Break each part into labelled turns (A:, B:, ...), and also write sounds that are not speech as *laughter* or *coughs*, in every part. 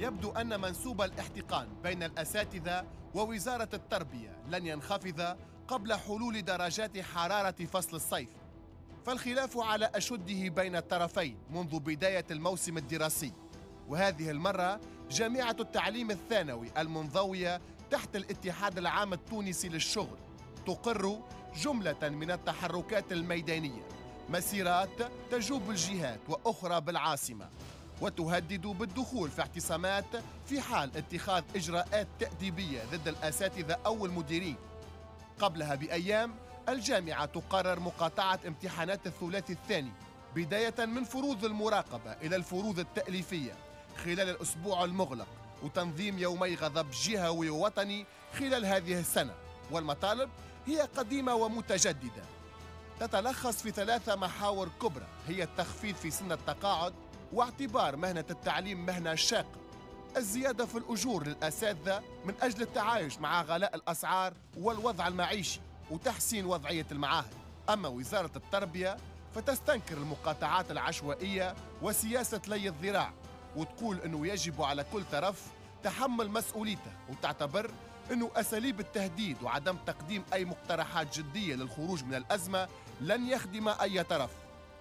A: يبدو أن منسوب الاحتقان بين الأساتذة ووزارة التربية لن ينخفض قبل حلول درجات حرارة فصل الصيف فالخلاف على أشده بين الطرفين منذ بداية الموسم الدراسي وهذه المرة جامعة التعليم الثانوي المنضوية تحت الاتحاد العام التونسي للشغل تقر جملة من التحركات الميدانية مسيرات تجوب الجهات وأخرى بالعاصمة وتهدد بالدخول في اعتصامات في حال اتخاذ إجراءات تأديبية ضد الأساتذة أو المديرين قبلها بأيام الجامعة تقرر مقاطعة امتحانات الثلاثي الثاني بداية من فروض المراقبة إلى الفروض التأليفية خلال الأسبوع المغلق وتنظيم يومي غضب جهوي ووطني خلال هذه السنة والمطالب هي قديمة ومتجددة تتلخص في ثلاثة محاور كبرى هي التخفيض في سن التقاعد واعتبار مهنة التعليم مهنة شاقة الزيادة في الأجور للأساتذة من أجل التعايش مع غلاء الأسعار والوضع المعيشي وتحسين وضعية المعاهد أما وزارة التربية فتستنكر المقاطعات العشوائية وسياسة لي الذراع وتقول أنه يجب على كل طرف تحمل مسؤوليته وتعتبر أنه أساليب التهديد وعدم تقديم أي مقترحات جدية للخروج من الأزمة لن يخدم أي طرف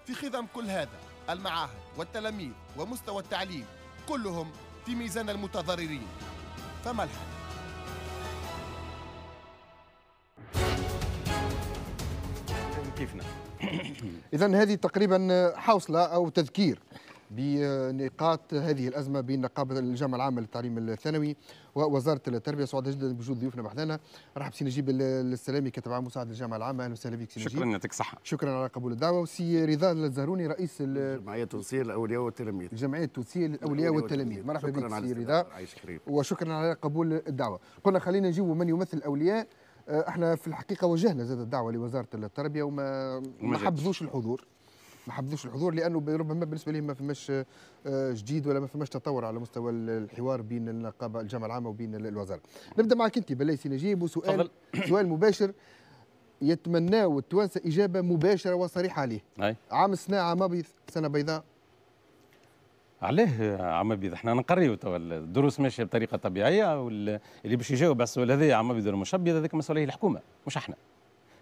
A: في خضم كل هذا المعاهد والتلاميذ ومستوى التعليم كلهم في ميزان المتضررين فما الحل؟ كيفنا
B: اذا هذه تقريبا حوصله او تذكير بنقاط هذه الازمه بين نقابه الجامعه العامه للتعليم الثانوي ووزاره التربيه سعداء جدا بوجود ضيوفنا معنا رحب سي نجيب السلامي كتب عام مساعد الجامعه العامه اهلا وسهلا بك سي نجيب شكرا يعطيك الصحه شكرا على قبول الدعوه وسي رضا الزهروني رئيس الجمعيه التونسيه للاولياء والتلاميذ الجمعيه التونسيه للاولياء والتلاميذ مرحبا بك سي رضا وشكرا على قبول الدعوه قلنا خلينا نجيبوا من يمثل الاولياء أه، احنا في الحقيقه وجهنا زاد الدعوه لوزاره التربيه وما ما حبذوش الحضور ما حبذوش الحضور لانه ربما بالنسبه لهم ما فماش آه، جديد ولا ما فماش تطور على مستوى الحوار بين النقابه الجامعه العامه وبين الوزاره. نبدا معك انت بلاي سي نجيب وسؤال سؤال مباشر يتمناه التوانسه اجابه مباشره وصريحه عليه. أي. عام السنه عام ابيض سنه بيضاء
C: عليه عام بيض احنا نقريو توا الدروس ماشيه بطريقه طبيعيه واللي باش يجاوب على السؤال هذا عام بيض ولا مش ابيض هذاك مسؤوليه الحكومه مش احنا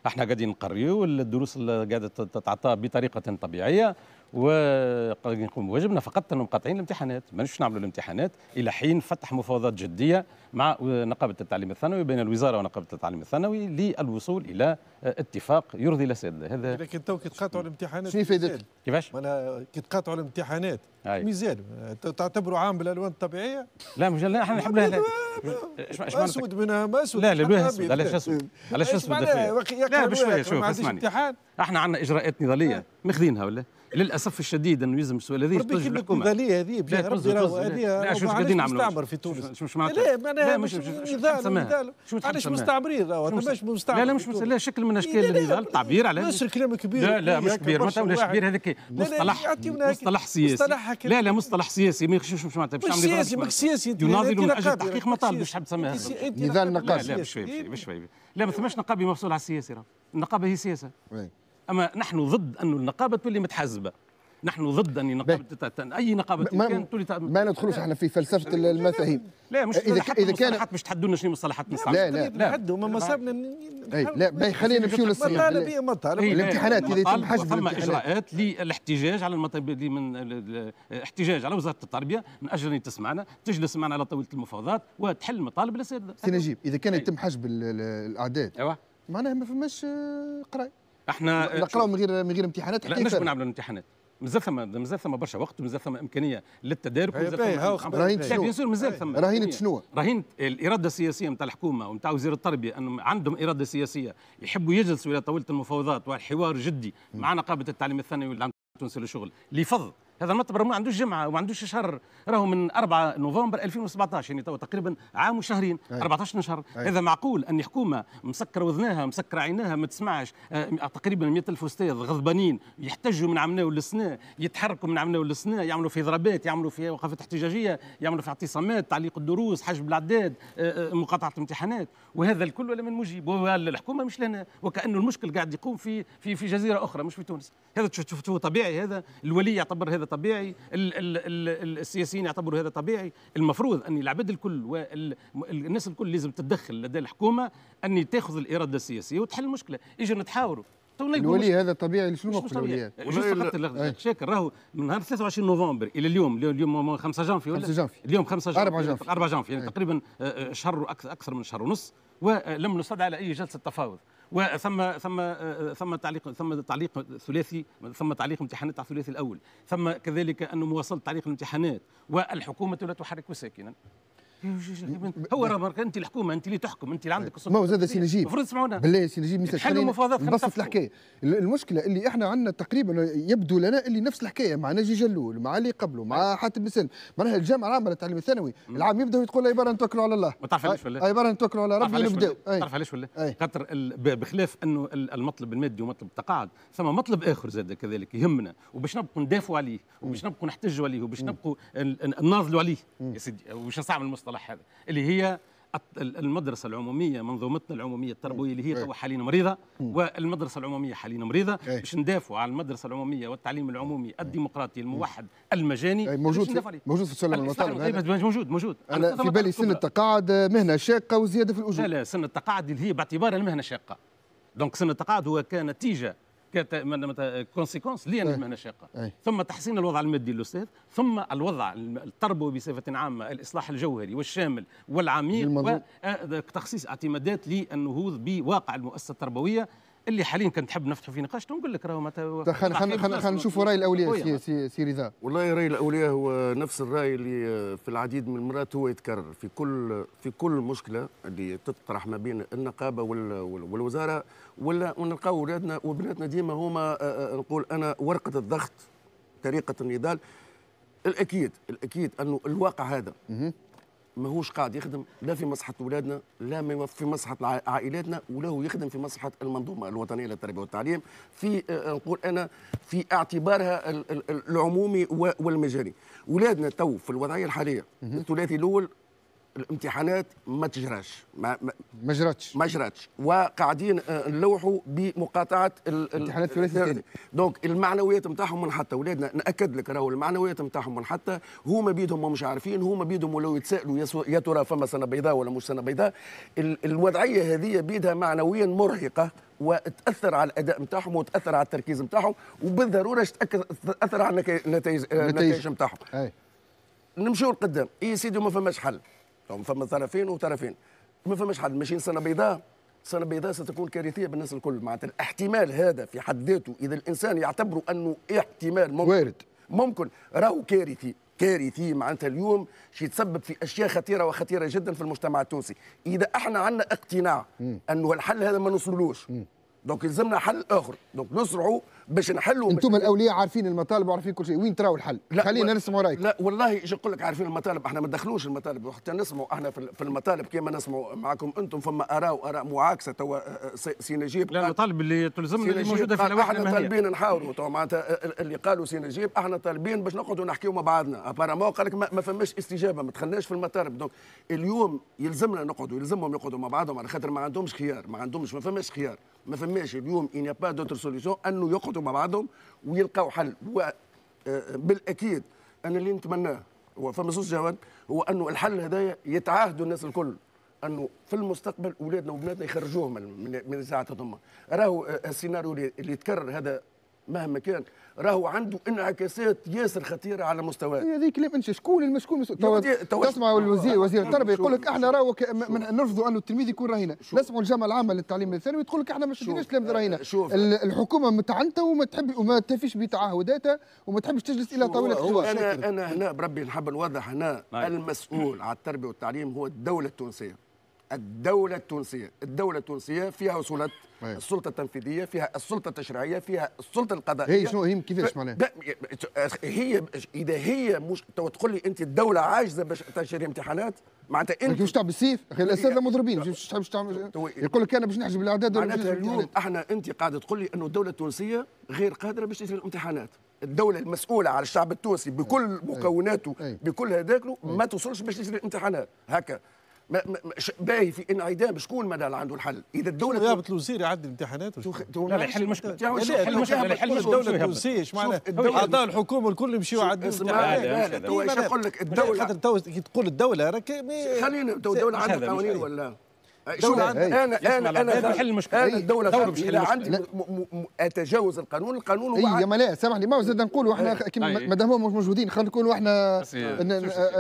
C: احنا قاعدين نقريو الدروس اللي قاعده تتعطى بطريقه طبيعيه ونقوم بواجبنا فقط انه مقاطعين الامتحانات مانيش نعملوا الامتحانات الى حين فتح مفاوضات جديه مع نقابه التعليم الثانوي بين الوزاره ونقابه التعليم الثانوي للوصول الى اتفاق يرضي الاساتذه هذا
D: لكن تو كي تقاطعوا الامتحانات شنو فائدتك؟ كيفاش؟ معناها كي تقاطعوا الامتحانات ميزان تعتبروا عام بالالوان الطبيعيه؟ لا مش لا احنا نحب اسود منها ما اسود لا لا اسود علاش اسود علاش اسود لا بشويه شوف اسمعني
C: احنا عندنا اجراءات نضاليه ماخذينها ولا للاسف الشديد انه يلزم السؤال هذه ربي لكم المثالية هذه يا ربي راهو هذه شو قاعدين نعملوا مستعمر في تونس شو مش معناتها لا ما انا مش نضال نضال علاش مستعمرين راهو مش مستعمر إيه، لا لا مش لا شكل من اشكال النضال التعبير على نشر كلام كبير لا لا مش كبير ما ولاش كبير هذاك مصطلح مصطلح سياسي لا لا مصطلح سياسي ما يخشوش مش معناتها باش سياسي ماك سياسي يناضل من اجل تحقيق مطالب مش حاب تسميها نضال نقابي لا مش لا ما ثماش نقابي مفصول على السياسي النقابه هي سياسه اما نحن ضد أن النقابه تولي متحزبه نحن ضد ان نقابه اي نقابه ما, كانت
B: تولي ما ندخلوش احنا في فلسفه المفاهيم لا مش اذا حتى اذا كان
C: مش تحدونا شنو مصالحات لا لا لا حدوا ما صابنا لا باهي خلينا نمشيو للصيام مطالب مطالب الامتحانات اذا يتم حجب ثم اجراءات للاحتجاج على المطالب من الاحتجاج على وزاره التربيه من اجل ان تسمعنا تجلس معنا على طاوله
B: المفاوضات وتحل مطالب الاساتذه سي نجيب اذا كان إيه. يتم حجب الاعداد أيوة. معناها ما فماش آه، قرايه احنا آه، نقراو من غير من غير امتحانات لا نجم نعملوا الامتحانات
C: مازال ثم مازال ثم برشا وقت ومازال ثم امكانيه للتدارك ومازال رهينة شنو؟ مازال ثم رهينة شنو؟ راهين الاراده السياسيه نتاع الحكومه ونتاع وزير التربيه انهم عندهم اراده سياسيه يحبوا يجلسوا الى طاوله المفاوضات والحوار جدي مع نقابه التعليم الثانوي اللي عندهم شغل اللي يفض هذا المطبر ما عندوش جمعه وما عندوش شهر راهو من 4 نوفمبر 2017 يعني تقريبا عام وشهرين أي. 14 شهر أي. هذا معقول ان حكومه مسكره وذناها مسكره عيناها ما تسمعش آه تقريبا الف استاذ غضبانين يحتجوا من عمنا ولسنا يتحركوا من عمنا ولسنا يعملوا في ضربات يعملوا في وقفات احتجاجيه يعملوا في اعتصامات تعليق الدروس حجب الاعداد آه, آه، مقاطعه الامتحانات وهذا الكل ولا من مجيب والحكومه مش لنا وكانه المشكل قاعد يقوم في في في جزيره اخرى مش في تونس هذا شفتوه طبيعي هذا الولي يعتبر هذا طبيعي السياسيين يعتبروا هذا طبيعي المفروض أن العباد الكل والناس الكل لازم تتدخل لدى الحكومة أن تأخذ الإرادة السياسية وتحل المشكلة يجي نتحاوروا
B: الولي هذا طبيعي شنو موقف الوليات؟ فقط
C: شاكر راهو من نهار 23 نوفمبر الى اليوم اليوم 5 جانفي ولا 5 جانفي اليوم 5 جانفي 4 جانفي 4 جانفي يعني تقريبا آه، آه، شهر اكثر من شهر ونص ولم آه، نصعد على اي جلسه تفاوض وثم ثم ثم تعليق ثم تعليق ثلاثي ثم تعليق امتحانات على الثلاثي الاول ثم كذلك انه مواصله تعليق الامتحانات والحكومه لا تحرك ساكنا هو راه انت الحكومه انت اللي تحكم انت اللي عندك السلطه ما هو زاد سي نجيب المفروض تسمعونا بالله سي نجيب حلوا مفاوضات نبسط الحكايه
B: المشكله اللي احنا عندنا تقريبا يبدو لنا اللي نفس الحكايه مع نجي جلول مع اللي قبله مع حاتم بن سلم معناها الجامعه العامه للتعليم الثانوي العام يبدا وتقول عباره نتوكلوا على الله ما تعرف علاش ولا عباره نتوكلوا على ربي ونبداو
C: تعرف علاش ولا خاطر بخلاف انه المطلب المادي ومطلب التقاعد ثم مطلب اخر زاد كذلك يهمنا وباش نبقوا ندافعوا عليه وباش نبقوا نحتجوا عليه وباش نبقوا نناضلوا عليه يا سيدي وباش المستقبل المصطلح هذا اللي هي المدرسة العمومية منظومتنا العمومية التربوية اللي هي إيه. تو حاليا مريضة والمدرسة العمومية حاليا مريضة إيه. باش ندافعوا على المدرسة العمومية والتعليم العمومي إيه. الديمقراطي الموحد المجاني موجود في موجود في السلم المطالب موجود موجود أنا في بالي سن
B: التقاعد مهنة شاقة وزيادة في الأجور لا لا
C: سن التقاعد اللي هي باعتبارها المهنة شاقة دونك سن التقاعد هو كنتيجة كونسيكونس لي المهنه إيه. شاقه أي. ثم تحسين الوضع المادي للاستاذ ثم الوضع التربوي بصفه عامه الاصلاح الجوهري والشامل والعميق وتخصيص آه، اعتمادات للنهوض بواقع المؤسسه التربويه اللي حاليا كنت تحب نفتحوا في نقاش نقول لك راهو معناتها خلينا خلينا خلينا نشوفوا راي الاولياء سي,
B: سي, سي رضا
E: والله راي الاولياء هو نفس الراي اللي آه، في العديد من المرات هو يتكرر في كل في كل مشكله اللي تطرح ما بين النقابه والوزاره ولا ونلقاو ولادنا وبناتنا ديما هما آه، آه، نقول انا ورقه الضغط طريقه النضال الاكيد الاكيد انه الواقع هذا ماهوش قاعد يخدم لا في مصلحه اولادنا لا في مصلحه عائلاتنا ولا هو يخدم في مصلحه المنظومه الوطنيه للتربيه والتعليم في آه، آه، نقول انا في اعتبارها العمومي والمجالي اولادنا تو في الوضعيه الحاليه الثلاثي الاول الامتحانات ما تجراش ما ما جراتش ما جراتش وقاعدين آه، نلوحوا بمقاطعه الامتحانات الثلاثي الثاني دونك المعنويات نتاعهم منحطه ولادنا ناكد لك راهو المعنويات نتاعهم منحطه هما بيدهم ومش عارفين هما بيدهم ولو يتسالوا يا ترى فما سنه بيضاء ولا مش سنه بيضاء الوضعيه هذه بيدها معنويا مرهقه وتاثر على الاداء نتاعهم وتاثر على التركيز نتاعهم وبالضروره تاثر على النتائج نتائج نتاعهم نمشيو لقدام اي سيدي ما فماش حل هم فما طرفين وطرفين ما فماش حد ماشي سنه بيضاء سنه بيضاء ستكون كارثيه بالناس الكل معناتها الاحتمال هذا في حد ذاته اذا الانسان يعتبره انه احتمال ممكن وارد ممكن راهو كارثي كارثي معناتها اليوم شي يتسبب في اشياء خطيره وخطيره جدا في المجتمع التونسي اذا احنا عندنا اقتناع انه الحل هذا ما نوصلوش دونك يلزمنا حل اخر دونك نصرعوا باش نحلوا انتم الاولياء عارفين المطالب وعارفين كل شيء وين تراو الحل لا خلينا و... نسمعوا رايك لا والله ايش نقول لك عارفين المطالب احنا ما ندخلوش المطالب وقت نسمعوا احنا في المطالب كما نسمعوا معكم انتم فما اراء واراء معاكسه توا آه، آه، سي نجيب
C: لا المطالب اللي تلزمنا اللي موجوده في اللوائح احنا طالبين
E: نحاوروا تو معناتها آه، اللي قالوا سي نجيب احنا طالبين باش نقعدوا نحكيوا مع بعضنا ابارامون قال لك ما فماش استجابه ما دخلناش في المطالب دونك اليوم يلزمنا نقعدوا يلزمهم يقعدوا مع بعضهم على خاطر ما عندهمش خيار ما عندهمش ما فماش خيار ما فماش اليوم ان با دوتر سوليسيون انه يقعدوا مع بعضهم ويلقاو حل وبالاكيد آه، انا اللي نتمناه هو فما زوج جواب هو انه الحل هذايا يتعاهدوا الناس الكل انه في المستقبل اولادنا وبناتنا يخرجوهم من من هذوما راهو آه، السيناريو اللي يتكرر هذا مهما كان راهو عنده انعكاسات ياسر خطيره على مستواه هذه كلام انت شكون المشكون تسمع الوزير آه، وزير التربيه يقول لك احنا
B: راهو نرفضوا انه التلميذ يكون راهينا، نسمعوا الجامعه العامه للتعليم الثانوي تقول لك احنا ما شديناش التلاميذ شوف آه، الحكومه متعنته وما تحب وما تفيش بتعهداتها وما تحبش تجلس الى طاوله الحوار انا انا هنا
E: بربي نحب نوضح هنا نعم. المسؤول على التربيه والتعليم هو الدوله التونسيه الدولة التونسية الدولة التونسية فيها وصولات أيه. السلطه التنفيذيه فيها السلطه التشريعيه فيها السلطه القضائيه هي شنو هي كيفاش معناها هي اذا هي مش تقول لي انت الدوله عاجزه باش تجري امتحانات معناتها انت باش تعمل بالسيف
B: اخي الاساتذه مضروبين باش تعمل يقول لك انا باش نحجب الاعداد معناتها اليوم
E: احنا انت قاعده تقول لي انه الدوله التونسيه غير قادره باش تجري الامتحانات الدوله المسؤوله على الشعب التونسي بكل إيه. مكوناته إيه. بكل هذاك إيه. ما توصلش باش تجري الامتحانات هكا باهي في انعدام شكون مدى اللي عنده الحل اذا الدوله تو... الوزير يعدي الامتحانات لا لا يحل المشكله لا يحل المشكله لا يحل الدوله التونسيه ايش معناها اعطاء
D: الحكومه الكل يمشيوا يعدوا الامتحانات تو ايش نقول لك الدوله خاطر تو كي تقول الدوله راك
B: خلينا تو الدوله عندها قوانين ولا
E: شو انا انا انا انا انا المشكله انا الدوله شرطي اذا عندي اتجاوز القانون القانون هو اي ملاه
B: سامحني ما زاد نقولوا احنا مادام هما مش موجودين خلينا نقولوا احنا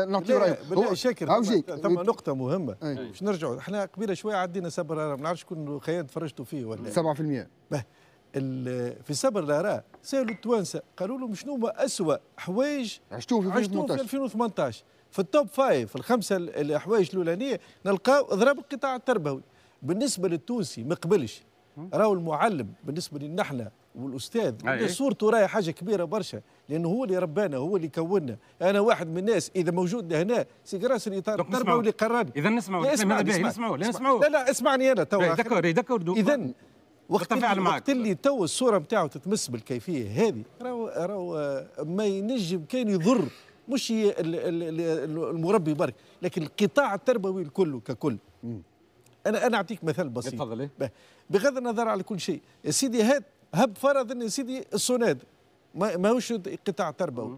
B: نعطيو راي هو شاكر ثم
D: نقطه مهمه باش نرجعوا احنا قبيله شويه عدينا سبر ما نعرفش شكون خيان تفرجتوا فيه ولا 7% في صبر الاراء سالوا التوانسه قالوا لهم شنو هما اسوء حوايج عشتوه في 2018 عشتوه في 2018 في التوب فايف الخمسه الحوايج الاولانيه نلقاو اضراب القطاع التربوي بالنسبه للتونسي ما قبلش راهو المعلم بالنسبه لنا احنا والاستاذ أيه. صورته راهي حاجه كبيره برشا لانه هو اللي ربانا هو اللي كونا انا واحد من الناس اذا موجود هنا اللي الاطار التربوي واللي قراني اذا نسمعوا لا اسمع نسمعوا لا نسمعوا لا لا اسمعني انا تو إيه، إيه، اذا وقت وقت اللي تو الصوره نتاعو تتمس بالكيفيه هذه راهو راهو ما ينجم كان يضر مش المربي برك لكن القطاع التربوي الكل ككل انا انا اعطيك مثال بسيط إيه؟ بغض النظر على كل شيء يا سيدي هات هب فرض ان سيدي السوناد ماهوش قطاع تربوي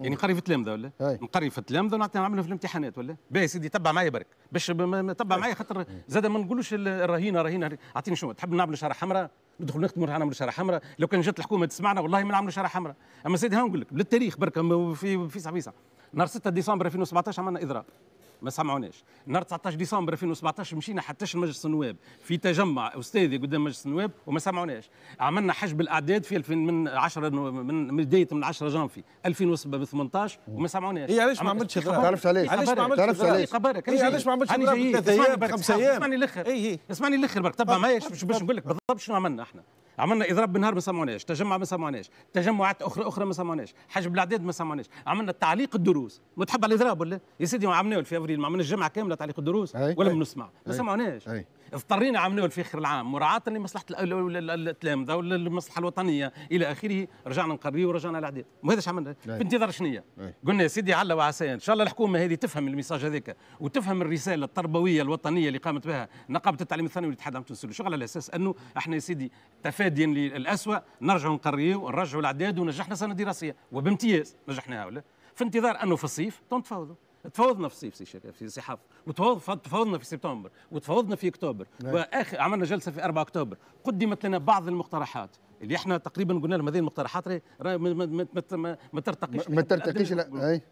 C: يعني نقري في التلامذه ولا نقري في التلامذه ونعملها في الامتحانات ولا باهي سيدي تبع معايا برك باش تبع معايا خاطر زاد ما نقولوش الرهينه رهينه اعطيني شنو تحب نعمل شارع حمراء ندخل ونروح نعمل شارع حمراء لو كان جات الحكومه تسمعنا والله ما نعملوا شارع حمراء اما سيدي ها نقول لك للتاريخ برك في في فيسع نهار 6 ديسمبر 2017 عملنا اضراب ما سمعوناش نهار 19 ديسمبر 2017 مشينا حتى مجلس النواب في تجمع استاذي قدام مجلس النواب وما سمعوناش عملنا حجب الاعداد في 2000 من 10 من بدايه من 10 جانفي 2018 وما سمعوناش إيه، هي إيه، إيه، علاش ما عملتش اغراء عرفت علاش علاش ما عملتش تعرف علاش هي علاش ما عملتش اغراء خمس ايام اسمعني الاخر اسمعني الاخر برك تبع معايا باش نقول لك بالضبط شنو عملنا احنا عملنا اضراب بالنهار ما سمعناش تجمع ما سمعناش تجمعات اخرى اخرى ما سمعناش حجب الاعداد ما سمعناش عملنا تعليق الدروس ما تحب على الاضراب ولا يا سيدي عملناه في افريل ما عملناش الجمعه كامله تعليق الدروس ولا بنسمع ما سمعناش اضطرينا في اخر العام مراعاة لمصلحة التلامذة والمصلحة الوطنية إلى آخره رجعنا نقريه ورجعنا الأعداد وهذا عملنا في نعم. انتظار شنية نعم. قلنا يا سيدي على وعسى إن شاء الله الحكومة هذه تفهم الميساج هذاك وتفهم الرسالة التربوية الوطنية اللي قامت بها نقابة التعليم الثانوي والاتحاد العام التونسي شغل على أساس أنه احنا يا سيدي تفاديا للأسوأ نرجعوا نقريه ونرجعوا الأعداد ونجحنا سنة دراسية وبامتياز نجحناها ولا في انتظار أنه في الصيف تنتفاوضوا تفاوضنا في الصيف سي شريف في سي حافظ وتفاوضنا في سبتمبر وتفاوضنا في اكتوبر نعم. واخر عملنا جلسه في 4 اكتوبر قدمت لنا بعض المقترحات اللي احنا تقريبا قلنا لهم هذه المقترحات راهي ما, ترتقيش ما, ترتقيش لا اي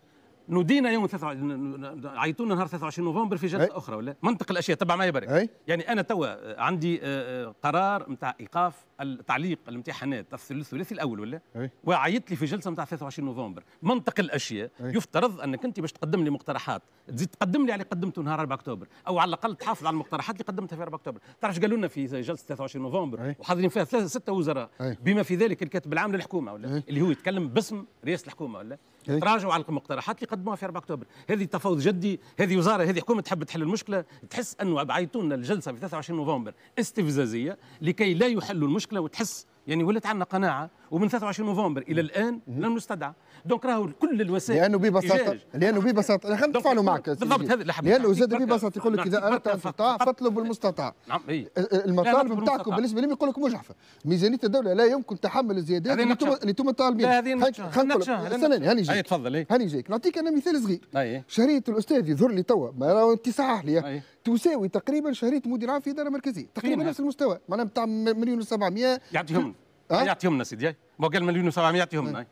C: نودينا يوم 23 عيطونا نهار 23 نوفمبر في جلسه اخرى ولا منطق الاشياء تبع ما يبرك يعني انا توا عندي آه، آه، قرار نتاع ايقاف التعليق الامتحانات الثلاثي الاول ولا وعيط لي في جلسه نتاع 23 نوفمبر منطق الاشياء أي. يفترض انك انت باش تقدم لي مقترحات تزيد تقدم لي على قدمته نهار 4 اكتوبر او على الاقل تحافظ على المقترحات اللي قدمتها في 4 اكتوبر تعرف قالوا لنا في جلسه 23 نوفمبر أي. وحاضرين فيها ثلاثه سته وزراء أي. بما في ذلك الكاتب العام للحكومه ولا أي. اللي هو يتكلم باسم رئاسه الحكومه ولا تراجعوا على المقترحات اللي قدموها في 4 اكتوبر هذه تفاوض جدي هذه وزاره هذه حكومه تحب تحل المشكله تحس انه عيطوا لنا الجلسه في 23 نوفمبر استفزازيه لكي لا يحلوا المشكله المشكله وتحس يعني ولات عندنا قناعه ومن 23 نوفمبر الى
B: الان لم نستدعى دونك راهو كل الوسائل لانه ببساطه لانه ببساطه خلينا نتفاعلوا معك بالضبط هذا لانه زاد ببساطه يقول لك اذا اردت ان تطاع فاطلب المستطاع نعم إيه. إيه، إيه، المطالب نتاعكم بالنسبه لهم يقول لك مجحفه ميزانيه الدوله لا يمكن تحمل الزيادات اللي انتم طالبين استناني هاني جايك تفضل هاني جايك نعطيك انا مثال صغير شهريه الاستاذ يظهر لي توا ما راهو انت صحح لي تساوي تقريبا شهريه مدير عام في اداره مركزيه تقريبا نفس المستوى معناها بتاع مليون و700
C: يعطيهم أه؟ يعطيهمنا سيدي ما قال مليون و700 يعطيهمنا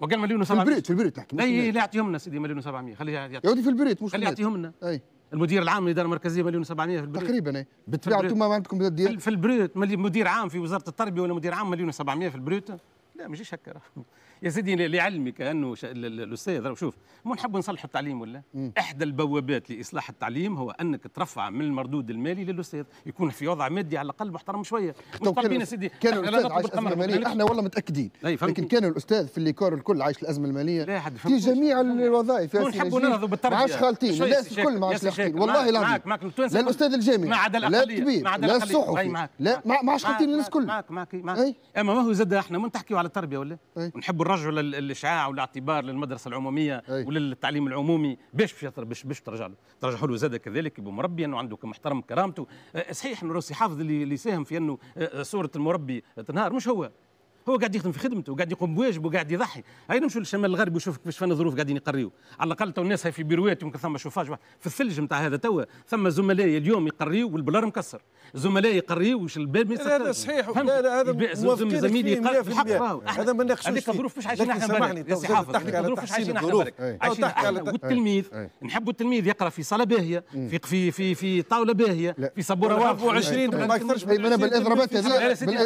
C: ما قال مليون و700 في البريد
B: في البريد تحكي اي لا
C: يعطيهمنا سيدي مليون و700 خليه يعطي
B: في البريد مش خليه
C: يعطيهمنا اي المدير العام للاداره المركزيه مليون و700 في البريد تقريبا بالطبيعه انتم ما عندكم في البريد مدير عام في وزاره التربيه ولا مدير عام مليون و700 في البريد لا ما يجيش هكا يا سيدي لعلمك انه الاستاذ شوف مو نحب نصلح التعليم ولا مم. احدى البوابات لاصلاح التعليم هو انك ترفع من المردود المالي للاستاذ يكون في وضع مادي على الاقل محترم شويه مطالبين يا سيدي كانوا الاستاذ الازمه الماليه احنا
B: والله متاكدين لكن كان الاستاذ في الليكور الكل عايش الازمه الماليه في جميع الوظائف نحبوا ننهضوا بالتربيه معاش خالطين الناس الكل معاش خالتين والله العظيم معك معك لا الاستاذ الجامعي ما عدا الاقليه الطبيب لا الصحفي
C: لا معاش خالتين الناس الكل معك معك اما ما هو زاد احنا مو نحكيو على التربيه ولا نحبوا الرجل الاشعاع والاعتبار للمدرسه العموميه أي. وللتعليم العمومي باش باش باش ترجع له ترجع له زاد كذلك يبقى انه عنده محترم كرامته أه، صحيح انه روسي حافظ اللي يساهم في انه أه، صوره المربي تنهار مش هو هو قاعد يخدم في خدمته وقاعد يقوم بواجبه وقاعد يضحي هاي نمشوا للشمال الغربي وشوف كيفاش فن الظروف قاعدين يقريوا على الاقل تو الناس هاي في بيروات يمكن ثم شوفاج في الثلج نتاع هذا توا ثم زملائي اليوم يقريوا والبلار مكسر زملائي يقريوا وش الباب ما هذا صحيح لا لا هذا زميلي الحق هذا ما نقش هذيك الظروف مش عايشين احنا بالك يا سي حافظ هذيك الظروف مش عايشين احنا بالك عايشين والتلميذ نحبوا التلميذ يقرا في صاله باهيه في في في في طاوله باهيه في سبوره واقفه 20 ما اكثرش انا هذه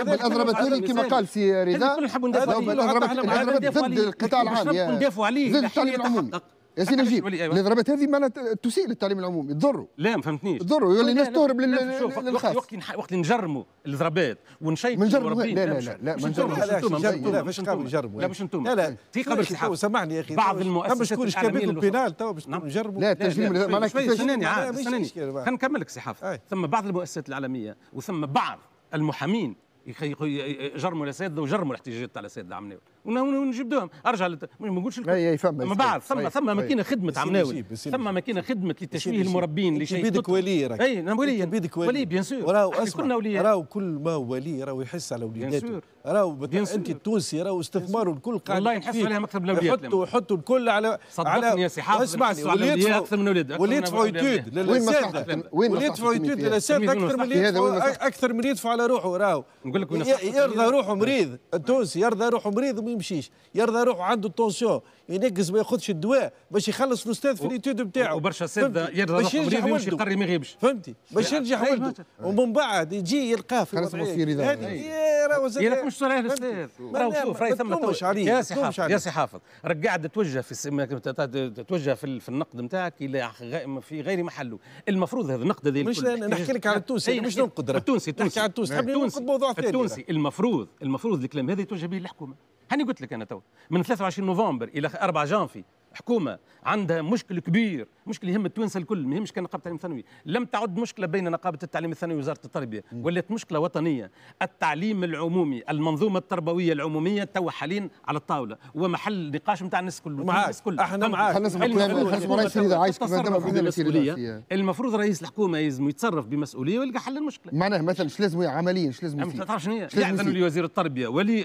C: بالاضرابات هذه كما قال سي واذا نحب ندافعوا عليه
B: ضد القطاع العام ندافعوا عليه ضد التعليم العمومي يا سي نجيب الضربات هذه معناتها تسيء للتعليم العمومي تضره لا ما فهمتنيش تضره يولي الناس تهرب للخاص وقت وقت نجرموا
C: الضربات ونشيطوا لا لا لا لا مش نجرموا لا مش نجرموا لا مش نجرموا لا لا في قبل سامحني يا اخي بعض المؤسسات باش تكون البينال
D: تو باش نجرموا لا تجريم معناها استناني استناني خلينا
C: نكمل لك سي حافظ ثم بعض المؤسسات العالميه وثم بعض المحامين جرموا الاسد ويجرموا الاحتجاجات تاع الاسد العمناوي ونجبدوهم ارجع لت... ما نقولش ما بعد ثم طيب، ثم ماكينه طيب. خدمه عمناوي ثم ماكينه خدمه لتشويه المربين لشيء بيدك ولي راك اي نعم ولي بيدك ولي ولي بيان سور راهو كلنا ولي راهو
D: كل ما هو ولي راهو يحس على وليداته راهو انت التونسي راهو استثمار الكل قاعد والله نحس عليها اكثر من الاولاد يحطوا يحطوا الكل على صدقني يا سي حافظ اسمع وليدفعوا اكثر من الاولاد وليدفعوا يتود للاساتذه وليدفعوا يتود للاساتذه اكثر من إيه، اكثر من يدفع على روحه راهو نقول لك يرضى روحه مريض التونسي يرضى روحه مريض يمشيش يرضى روحه عنده التونسيون ينقز ما ياخذش الدواء باش يخلص الاستاذ في الاتيود نتاعو وبرشا سيد يرضى روحه يرجع يمشي يقري
C: ما يغيبش فهمتي
D: باش يرجع ولده ومن بعد يجي يلقاه في خلص مصير اذا يراك مش صراحه الاستاذ شوف راهي ثم يا سي حافظ يا سي حافظ
C: راك قاعد توجه في توجه في النقد نتاعك الى في غير محله المفروض هذا النقد هذا مش نحكي لك على التونسي مش ننقد التونسي التونسي التونسي المفروض المفروض الكلام هذا يتوجه به للحكومه هاني قلت لك انا تو من 23 نوفمبر الى 4 جانفي حكومه عندها مشكل كبير مشكل يهم التوانسه الكل ما يهمش كان نقابه التعليم الثانوي لم تعد مشكله بين نقابه التعليم الثانوي ووزاره التربيه ولات مشكله وطنيه التعليم العمومي المنظومه التربويه العموميه تو حاليا على الطاوله ومحل نقاش نتاع الناس كل الناس كل احنا معاك المفروض رئيس الحكومه يلزم يتصرف بمسؤوليه ويلقى حل المشكله
B: معناه مثلا اش لازم عمليا اش لازم يعني ما تعرفش شنو هي
C: لي التربيه ولي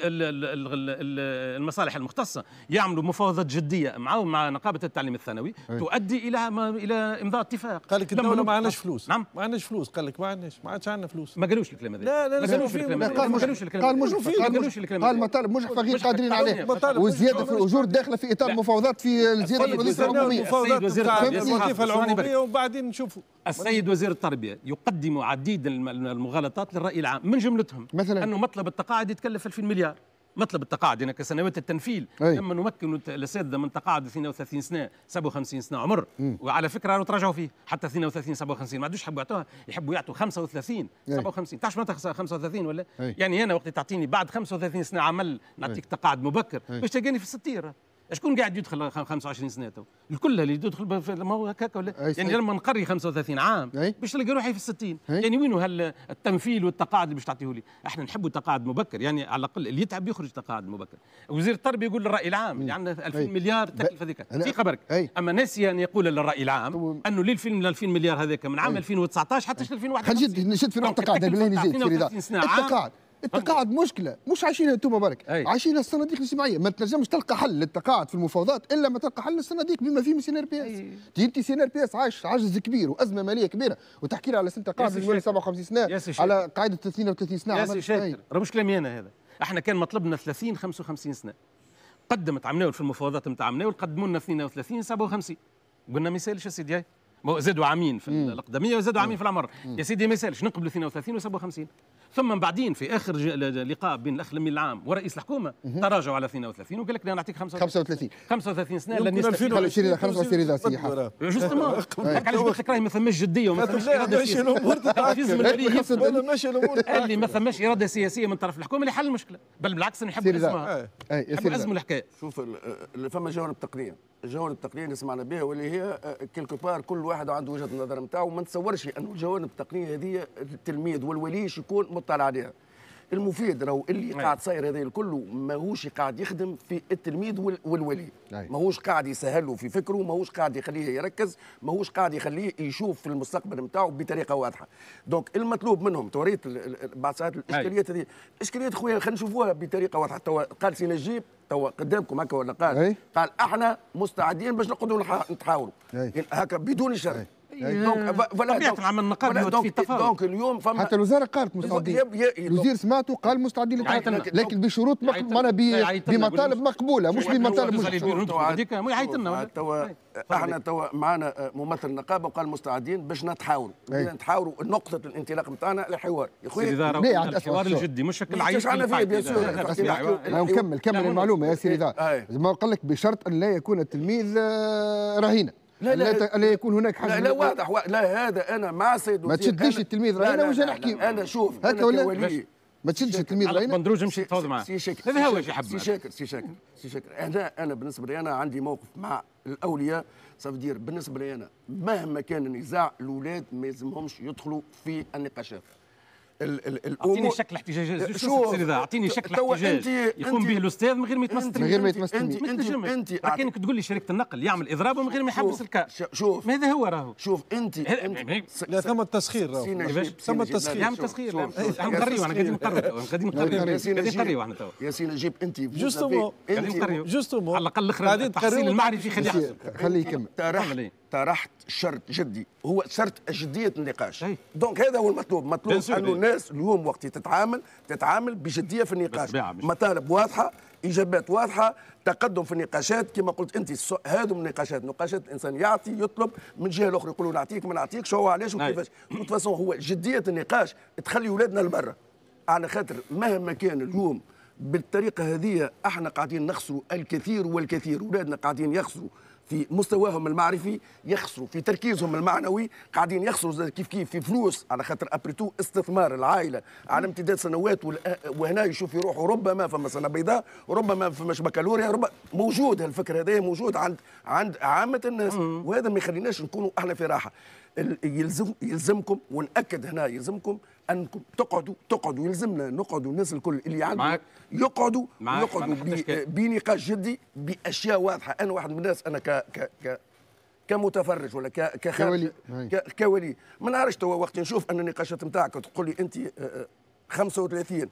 C: المصالح المختصه يعملوا مفاوضات جديه مع مع نقابه التعليم الثانوي تؤدي الى الى الى امضاء اتفاق قال لك الدوله ما عندناش فلوس نعم ما عندناش فلوس قال لك ما عندناش ما عادش عندنا فلوس ما قالوش الكلام هذا لا لا ما قالوش الكلام هذا ما قالوش الكلام قال مجرفين ما قالوش الكلام قال مطالب مش فقير قادرين عليه
B: والزياده في الاجور داخله في اطار مفاوضات في الزياده في الوظيفه العموميه السيد وزير التربيه العموميه وبعدين نشوفوا
C: السيد وزير التربيه يقدم عديد المغالطات للراي العام من جملتهم مثلا انه مطلب التقاعد يتكلف 2000 مليار مطلب التقاعد هناك سنوات التنفيذ لما نمكن الاساتذه من تقاعد 32 سنه 57 سنه عمر م. وعلى فكره راهو تراجعوا فيه حتى 32 57 ما عادوش يحبوا يعطوها يحبوا يعطوا 35 57 تعرف معناتها 35 ولا أي. يعني انا وقت تعطيني بعد 35 سنه عمل نعطيك تقاعد مبكر باش تلقاني في الستير شكون قاعد يدخل 25 سنه تو الكل اللي يدخل ما هو هكاك ولا يعني لما نقري 35 عام باش تلقى روحي في 60 يعني وينو هالتمثيل والتقاعد اللي باش تعطيه لي احنا نحبوا تقاعد مبكر يعني على الاقل اللي يتعب يخرج تقاعد مبكر وزير التربيه يقول للراي العام اللي عندنا 2000 مليار تكلفه هذيك في خبرك اما نسي ان يقول للراي العام انه ليه الفيلم 2000 مليار هذاك من عام 2019 حتى 2021 خلينا نشد في نقطه التقاعد بالله نزيد التقاعد
B: التقاعد مشكله مش عايشينها انتم برك عايشينها الصناديق الاجتماعيه ما تنجمش تلقى حل للتقاعد في المفاوضات الا ما تلقى حل للصناديق بما فيهم سي ان ار بي اس انت سي ان ار بي اس عايش عجز كبير وازمه ماليه كبيره وتحكي لي على سنه تقاعد 57 سنه على قاعده 32 سنه يا سي شاكر
C: راه مش كلامي انا هذا احنا كان مطلبنا 30 55 سنه قدمت عمناول في المفاوضات نتاع عمناول قدموا لنا 32 57 قلنا ما يسالش يا سيدي زادوا عامين في الاقدميه وزادوا عامين في العمر يا سيدي ما يسالش نقبلوا 32 و57 ثم بعدين في اخر لقاء بين الاخ لمي العام ورئيس الحكومه تراجعوا على 32 وقال لك انا نعطيك 35 35 سنه لن الى 25 اذا سيحه جوستومون علاش *laughs* قلت لك راهي ما ثماش جديه وما ثماش اراده سياسيه قال لي ما ثماش اراده سياسيه من طرف الحكومه اللي حل المشكله بل بالعكس نحب نسمعها نحب نسمع
E: الحكايه شوف فما جوانب تقنيه الجوانب التقنيه اللي سمعنا بها واللي هي آه، كيلكو بار كل واحد عنده وجهه النظر نتاعو ما نتصورش انه الجوانب التقنيه هذه التلميذ والولي يكون مطلع عليها المفيد راهو اللي قاعد صاير هذا الكل ماهوش قاعد يخدم في التلميذ والولي ماهوش قاعد يسهل له في فكره ماهوش قاعد يخليه يركز ماهوش قاعد يخليه يشوف في المستقبل نتاعو بطريقه واضحه دونك المطلوب منهم توريت بعد ساعات الاشكاليات هذه الاشكاليات خويا خلينا نشوفوها بطريقه واضحه توا قال سي نجيب توا قدامكم هكا ولا قال قال احنا مستعدين باش نقعدوا نتحاوروا هكا بدون شر يعني دونك آه. فوالا العمل النقابي في تفاوض دونك اليوم فما حتى الوزاره قالت مستعدين
B: الوزير سمعته قال مستعدين لكن بشروط معناها بمطالب مقبوله مش بمطالب مش
E: طيب، احنا توا معنا ممثل النقابه وقال مستعدين باش نتحاوروا إيه. نتحاوروا نقطه الانطلاق نتاعنا الحوار يا خويا الحوار الجدي مش شكل عيط فيه بيان سور نكمل كمل المعلومه يا سيدي
B: ما قال لك بشرط ان لا يكون التلميذ رهينه لا لا لا يكون هناك حاجه لا لا واضح
E: لا هذا انا مع سيد ما تشدش التلميذ راينا وجا نحكي انا شوف هكا ولا ما تشدش التلميذ راينا بندروج مشي تفاوض معاه سي شاكر هذا هو يحب سي شاكر سي شاكر سي شاكر انا انا بالنسبه لي انا عندي موقف مع الاولياء صافدير بالنسبه لي انا مهما كان النزاع الاولاد ما يلزمهمش يدخلوا في النقاشات ال اعطيني شكل احتجاج شو ذا اعطيني شكل احتجاج يقوم به الاستاذ من غير ما يتمس من غير ما يتمس
C: انت انت لكنك تقول لي شركه النقل يعمل اضراب من غير ما يحبس الكار شوف ماذا هو راهو
E: شوف انت لا ثم التسخير راهو ثم التسخير نعم التسخير نقريو احنا قاعدين نقريو قاعدين نقريو احنا تو ياسين نجيب انت جوستومون جوستومون على الاقل الاخر التحصيل المعرفي خليه خليه يكمل طرحت شرط جدي هو شرط جديه النقاش دونك هذا هو المطلوب مطلوب ان الناس اليوم وقت تتعامل تتعامل بجديه في النقاش مطالب واضحه اجابات واضحه تقدم في النقاشات كما قلت انت هذو من النقاشات نقاشات الانسان يعطي يطلب من جهه الاخرى يقولوا نعطيك ما نعطيكش هو علاش وكيفاش فاسون هو جديه النقاش تخلي اولادنا لبرا على خاطر مهما كان اليوم بالطريقه هذه احنا قاعدين نخسروا الكثير والكثير اولادنا قاعدين يخسروا في مستواهم المعرفي يخسروا في تركيزهم المعنوي قاعدين يخسروا كيف كيف في فلوس على خاطر ابريتو استثمار العائله على امتداد سنوات وهنا يشوف يروحوا ربما فما سنه بيضاء ربما فماش بكالوريا ربما موجود هالفكر هذا موجود عند عند عامه الناس وهذا ما يخليناش نكونوا احنا في راحه يلزم يلزمكم وناكد هنا يلزمكم انكم تقعدوا تقعدوا يلزمنا نقعدوا الناس الكل اللي عندهم معك يقعدوا معك يقعدوا بنقاش جدي باشياء واضحه انا واحد من الناس انا ك ك ك كمتفرج ولا ك كخارج كولي ما نعرفش توا وقت نشوف ان النقاشات نتاعك تقول لي انت 35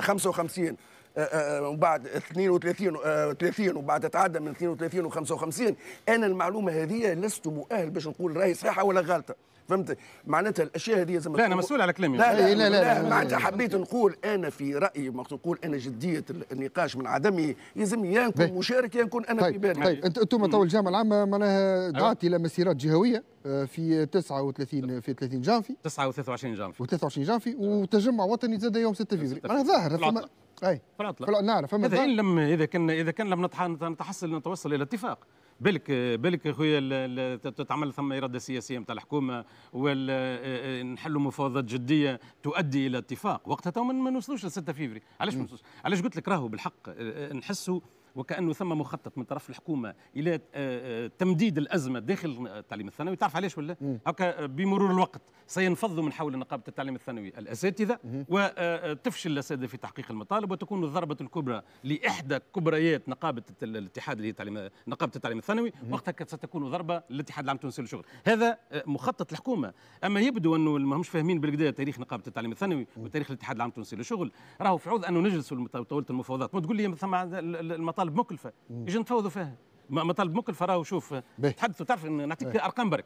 E: 55 ومن بعد 32 30 ومن بعد تتعدى من 32 و 55 انا المعلومه هذه لست مؤهل باش نقول راهي صحيحه ولا غلطه فهمت معناتها الاشياء هذه زي ما لا انا مسؤول على كلامي لا لا لا, لا, لا, لا معناتها حبيت نقول انا في رايي ما نقول انا جديه النقاش من عدمه يلزم يا نكون طيب. مشارك يا نكون انا طيب في بالي طيب انتم طول الجامعه
B: العامه معناها أيوة. دعت الى مسيرات جهويه آه، في 39 في 30 جانفي
E: 29 جانفي
B: و23 جانفي وتجمع وطني زاد يوم 6 فيفري انا ظاهر اي فلا نعرف اذا
C: لم اذا كان اذا كان لم نتحصل نتوصل الى اتفاق بالك بالك خويا تتعمل ثم اراده سياسيه نتاع الحكومه ونحلوا آه، آه، مفاوضات جديه تؤدي الى اتفاق وقتها تو ما نوصلوش ل 6 فيفري علاش ما نوصلوش علاش قلت لك راهو بالحق آه، نحسوا وكانه ثم مخطط من طرف الحكومه الى آه، آه، تمديد الازمه داخل آه، التعليم الثانوي تعرف علاش ولا هكا بمرور الوقت سينفض من حول نقابه التعليم الثانوي الاساتذه وتفشل الاساتذه في تحقيق المطالب وتكون الضربه الكبرى لاحدى كبريات نقابه الاتحاد اللي هي تعليم نقابه التعليم الثانوي وقتها ستكون ضربه للاتحاد العام التونسي للشغل هذا مخطط الحكومه اما يبدو انه ما همش فاهمين بالكدا تاريخ نقابه التعليم الثانوي وتاريخ الاتحاد العام التونسي للشغل راهو في عوض انه نجلسوا طاوله المفاوضات ما تقول لي ثم المطالب مطالب مكلفه يجي نتفاوضوا فيها مطالب مكلفه راهو شوف تحدثوا تعرف نعطيك ارقام برك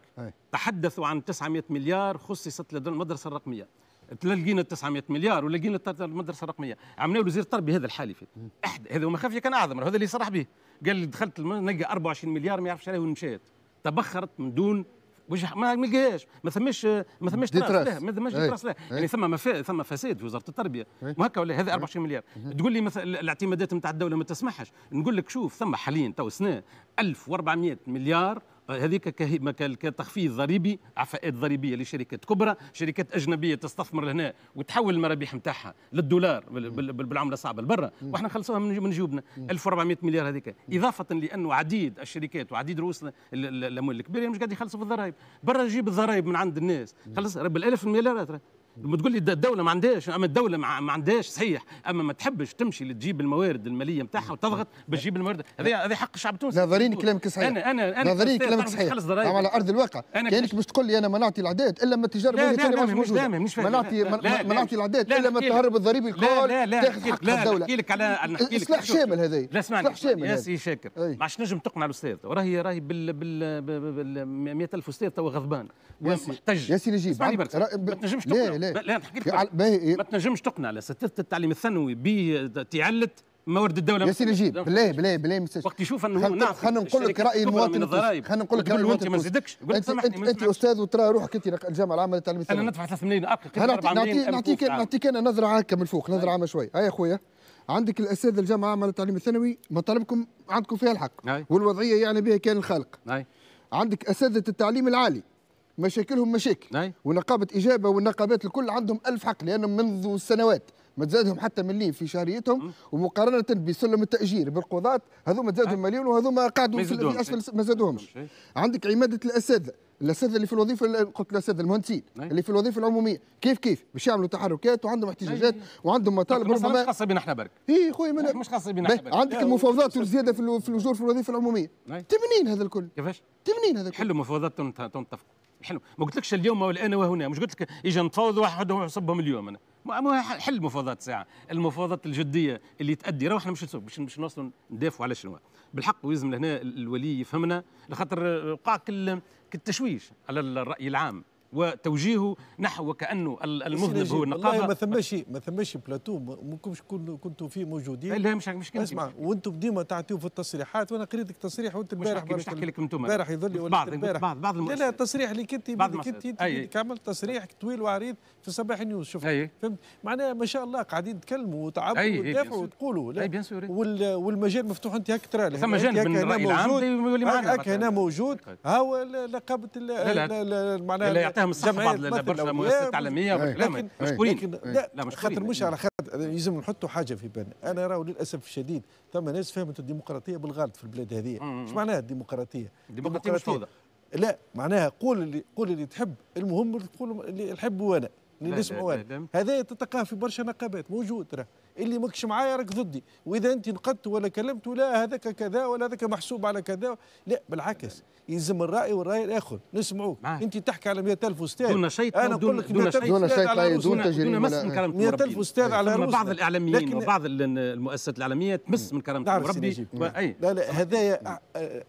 C: تحدثوا عن 900 مليار خصصت للمدرسه الرقميه لقينا 900 مليار ولقينا المدرسه الرقميه عملنا وزير التربيه هذا الحالي في احد هذا وما خافيه كان اعظم هذا اللي صرح به قال دخلت نلقى 24 مليار ما يعرفش عليه وين مشات تبخرت من دون وجه ما نلقاهاش ما ثماش ما ثماش تراس لا ما ثماش إيه. تراس لها إيه. يعني ثم مفا... ثم فساد في وزاره التربيه إيه. هكا ولا هذا 24 مليار تقول لي مثلا الاعتمادات نتاع الدوله ما تسمحش نقول لك شوف ثم حاليا تو سنه 1400 مليار هذيك كتخفيض ضريبي عفاءات ضريبيه لشركات كبرى شركات اجنبيه تستثمر لهنا وتحول المرابيح نتاعها للدولار بالعمله الصعبه لبرا واحنا نخلصوها من جيوبنا 1400 مليار هذيك اضافه لانه عديد الشركات وعديد رؤوس الاموال الكبيره مش قاعد يخلصوا في الضرائب برا يجيب الضرائب من عند الناس خلص بالالف المليارات لما تقول لي الدوله ما عندهاش اما الدوله ما عندهاش صحيح اما ما تحبش تمشي لتجيب الموارد الماليه نتاعها وتضغط باش تجيب الموارد هذه هذه حق الشعب التونسي نظريا كلامك صحيح انا انا انا نظريا كلامك صحيح نعم، على ارض الواقع كانك
B: باش تقول لي انا ما نعطي العداد الا ما التجاره لا لا لا مش دامن مش ما نعطي ما نعطي العداد الا ما التهرب الضريبي القول تاخذ حق الدوله نحكي لك على نحكي لا لا شامل هذا لا اسمعني يا سي
C: شاكر ما عادش نجم تقنع الاستاذ لا راهي بال بال 100000 استاذ تو غضبان لا يا سي نجيب ما تنجمش تقنع لا لا نحكي لك إيه؟ ما تنجمش تقنع على التعليم الثانوي بتعلت موارد الدوله ياسين نجيب بالله
B: بالله بالله وقت يشوف انه خل... نعم خلينا نقول لك راي المواطن خلينا نقول لك راي المواطن ما نزيدكش انت انت استاذ وترى روحك انت الجامعه العامه للتعليم الثانوي انا ندفع 3 ملايين اقل نعطيك نعطيك انا نظره هكا من الفوق نظره عامه شوي هيا اخويا عندك الاساتذه الجامعه العامه للتعليم الثانوي مطالبكم عندكم فيها الحق نعم. والوضعيه يعني بها كان الخالق نعم. عندك اساتذه التعليم العالي مشاكلهم مشاكل أي. نعم. ونقابه اجابه والنقابات الكل عندهم ألف حق لانهم منذ سنوات ما تزادهم حتى مليم في شهريتهم ومقارنه بسلم التاجير بالقضاه هذوما تزادهم نعم. مليون وهذوما قعدوا في الأسفل نعم. ما زادوهمش عندك عماده الاساتذه الاساتذه اللي في الوظيفه قلت الاساتذه المهندسين اللي في الوظيفه العموميه كيف كيف باش يعملوا تحركات وعندهم احتجاجات وعندهم مطالب ربما مش خاصه بنا احنا برك اي خويا مش خاصه بنا احنا عندك المفاوضات والزياده في الاجور في الوظيفه العموميه تمنين هذا الكل كيفاش تمنين هذا الكل
C: حلوا مفاوضات تنتفقوا حلو ما قلتلكش اليوم والان وهنا مش قلت لك اجي نتفاوض واحد نصبهم اليوم انا ما حل مفاوضات ساعه المفاوضات الجديه اللي تادي راه مش نسوق باش مش نوصلوا ندافعوا على شنو بالحق ويزم لهنا الولي يفهمنا لخاطر آه، وقع كالتشويش على الراي العام وتوجيهه نحو وكانه المذنب هو النقابه ما
D: ثماش ما ثماش بلاتو ممكنش كنتوا فيه موجودين لا مش مش كنتوا اسمع وانتم ديما تعطيو في التصريحات وانا قريت لك تصريح وانت البارح مش نحكي لك انتم البارح يظل ولا بعض البارح بعض بعض لا لا التصريح اللي كنت بعض كنت كامل تصريح طويل وعريض في صباح نيوز شفت فهمت معناها ما شاء الله قاعدين تتكلموا وتعبوا وتدافعوا وتقولوا لا والمجال مفتوح انت هاك ترى ثم جانب من الراي العام يولي معنا هنا موجود ها هو نقابه معناها مش صح بعض البرشا التعليميه إيه، لكن مشكورين إيه، إيه، لا خاطر مش على خاطر لازم نحطوا حاجه في بالنا انا راهو للاسف الشديد ثم ناس فهمت الديمقراطيه بالغلط في البلاد هذه ايش معناها الديمقراطيه؟ الديمقراطيه مش فوضى لا معناها قول اللي قول اللي تحب المهم تقول اللي نحبه انا اللي نسمعه انا هذا تتلقاه في برشا نقابات موجود راه اللي ماكش معايا راك ضدي واذا انت نقدت ولا كلمت ولا هذاك كذا ولا هذاك محسوب على كذا لا بالعكس يلزم الراي والراي الاخر نسمعوك انت تحكي على 100000 استاذ دون شيء انا اقول لك دون شيء دون شيء دون تجريم دون 100000 استاذ
C: على طيب، روسنا بعض الاعلاميين لكن وبعض المؤسسات الاعلاميه تمس من كرامه المربي لا لا هذايا نعم.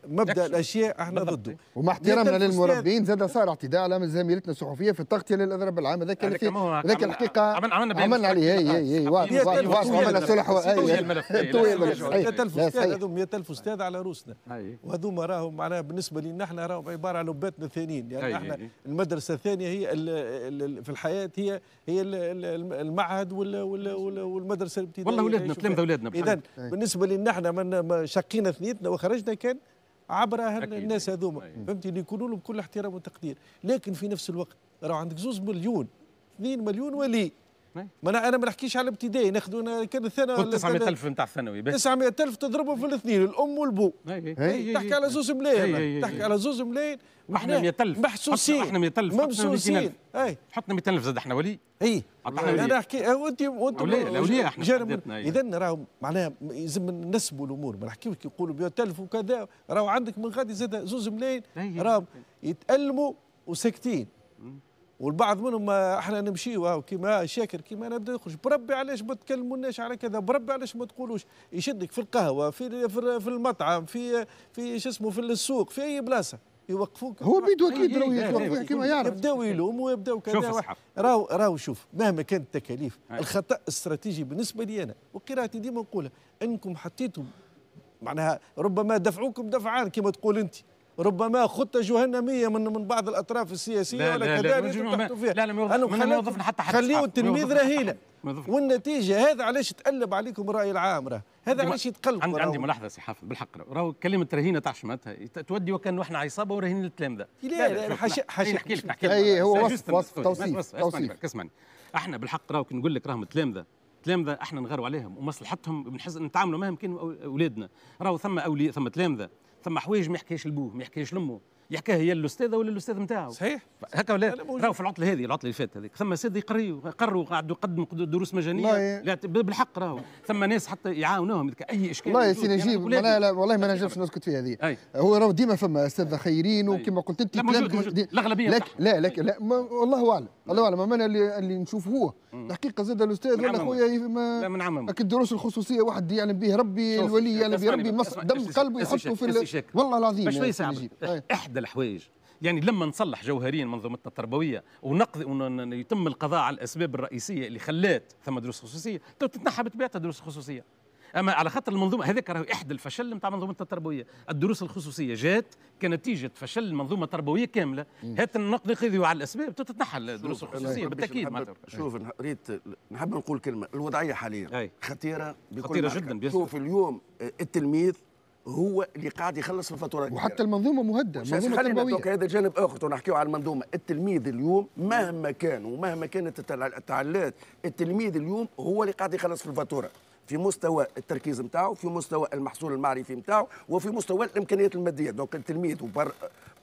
C: مبدا الاشياء احنا ضده ومع احترامنا للمربين
B: زاد صار اعتداء على زميلتنا الصحفيه في التغطيه للاضراب العام هذاك اللي هذاك الحقيقه عملنا عليه اي اي إيه، إيه، واضح عملنا صلح طوي الملف طوي الملف 100000 استاذ إيه. هذو 100000 استاذ
D: على روسنا وهذوما راهم معناها بالنسبه لان احنا راهو عباره على لباتنا الثانيين يعني أي احنا أي المدرسه الثانيه هي الـ الـ في الحياه هي هي المعهد والـ والـ والمدرسه الابتدائيه والله اولادنا تلمذ اولادنا اذا بالنسبه لنا احنا شقينا ثنيتنا وخرجنا كان عبر الناس هذوما فهمتي اللي يكونوا لهم بكل احترام وتقدير لكن في نفس الوقت راه عندك زوز مليون 2 مليون ولي إيه. ما انا ما نحكيش على الابتدائي ناخذوا كان الثانوي 900000 نتاع الثانوي 900000 تضربهم في الاثنين الام والبو
C: إيه، إيه، تحكي على زوز ملايين تحكي على زوز ملايين احنا 100000 محسوسين احنا 100000 محسوسين حطنا 200000 زاد احنا ولي اي انا نحكي أه، وانت وانت الاولياء احنا
D: اذا راهم معناها لازم نسبوا الامور ما نحكيوش كي نقولوا 100000 وكذا راهو عندك من غادي زاد زوز ملايين راهم يتالموا وساكتين والبعض منهم احنا نمشيوا كيما شاكر كيما نبدا يخرج بربي علاش ما تكلموناش على كذا بربي علاش ما تقولوش يشدك في القهوه في في المطعم في في شو اسمه في السوق في اي بلاصه يوقفوك هو بيدو اكيد إيه، راهو يوقفوك إيه، كيما إيه، يعرف يبداو يلوموا ويبداو كذا راهو راهو شوف مهما كانت التكاليف الخطا الاستراتيجي بالنسبه لي انا وقراءتي ديما نقولها انكم حطيتم معناها ربما دفعوكم دفعان كما تقول انت ربما خطه جهنميه من من بعض الاطراف السياسيه ولا كذلك فيها لا لا ما يوظفنا حتى حد خليوا التلميذ رهينه والنتيجه هذا علاش تقلب عليكم الراي العام راه هذا علاش يتقلب عندي, عندي ملاحظه
C: سي حافظ بالحق راهو كلمه رهينه تعشمتها تودي وكان احنا عصابه ورهينين الكلام لا لا لا حاشا حاشا نحكي لك لا لا هو وصف وصف توصيف توصيف اسمعني احنا بالحق راهو كي نقول لك راهم لا تلامذه احنا نغاروا عليهم ومصلحتهم بنحس نتعاملوا معاهم كان اولادنا راهو ثم اولي ثم تلامذه ثم حوايج ما يحكيش لبوه ما يحكيش لامه يحكيها هي الاستاذه ولا الاستاذ نتاعو صحيح هكا ولا راهو في العطله هذه العطله اللي فاتت هذيك ثم سيد يقريوا قروا قعدوا يقدموا دروس مجانيه لا بالحق راهو ثم ناس حتى يعاونوهم اي اشكال والله يا سي نجيب لا لا
B: والله ما نجمش نسكت فيها هذه هو راهو ديما فما استاذ خيرين وكما قلت انت الاغلبيه لك لا لك لا والله اعلم الله اعلم انا اللي اللي نشوف هو الحقيقه زاد الاستاذ ولا نعم، خويا ما من نعم، الدروس الخصوصيه واحد يعلم به ربي الولي يعلم به ربي مصر دم قلبه يحطه في والله العظيم باش
C: احدى الحوايج يعني لما نصلح جوهريا منظومتنا التربويه ونقضي ويتم القضاء على الاسباب الرئيسيه اللي خلات ثم دروس خصوصيه تتنحى بطبيعتها دروس خصوصيه اما على خاطر المنظومه هذاك راهو احدى الفشل نتاع منظومتنا التربويه الدروس الخصوصيه جات كنتيجه فشل المنظومه التربويه كامله هات نقضي
E: على الاسباب تتنحى الدروس الخصوصيه بالتاكيد شوف ريت نحب نقول كلمه الوضعيه حاليا خطيره بكل خطيره جدا شوف اليوم آه، التلميذ هو اللي قاعد يخلص في الفاتوره وحتى
B: المنظومه مهدده المنظومه تربويه
E: هذا جانب اخر ونحكيو على المنظومه التلميذ اليوم مهما كان ومهما كانت التعليلات التلميذ اليوم هو اللي قاعد يخلص في الفاتوره في مستوى التركيز نتاعو في مستوى المحصول المعرفي نتاعو وفي مستوى الامكانيات الماديه دونك التلميذ وبر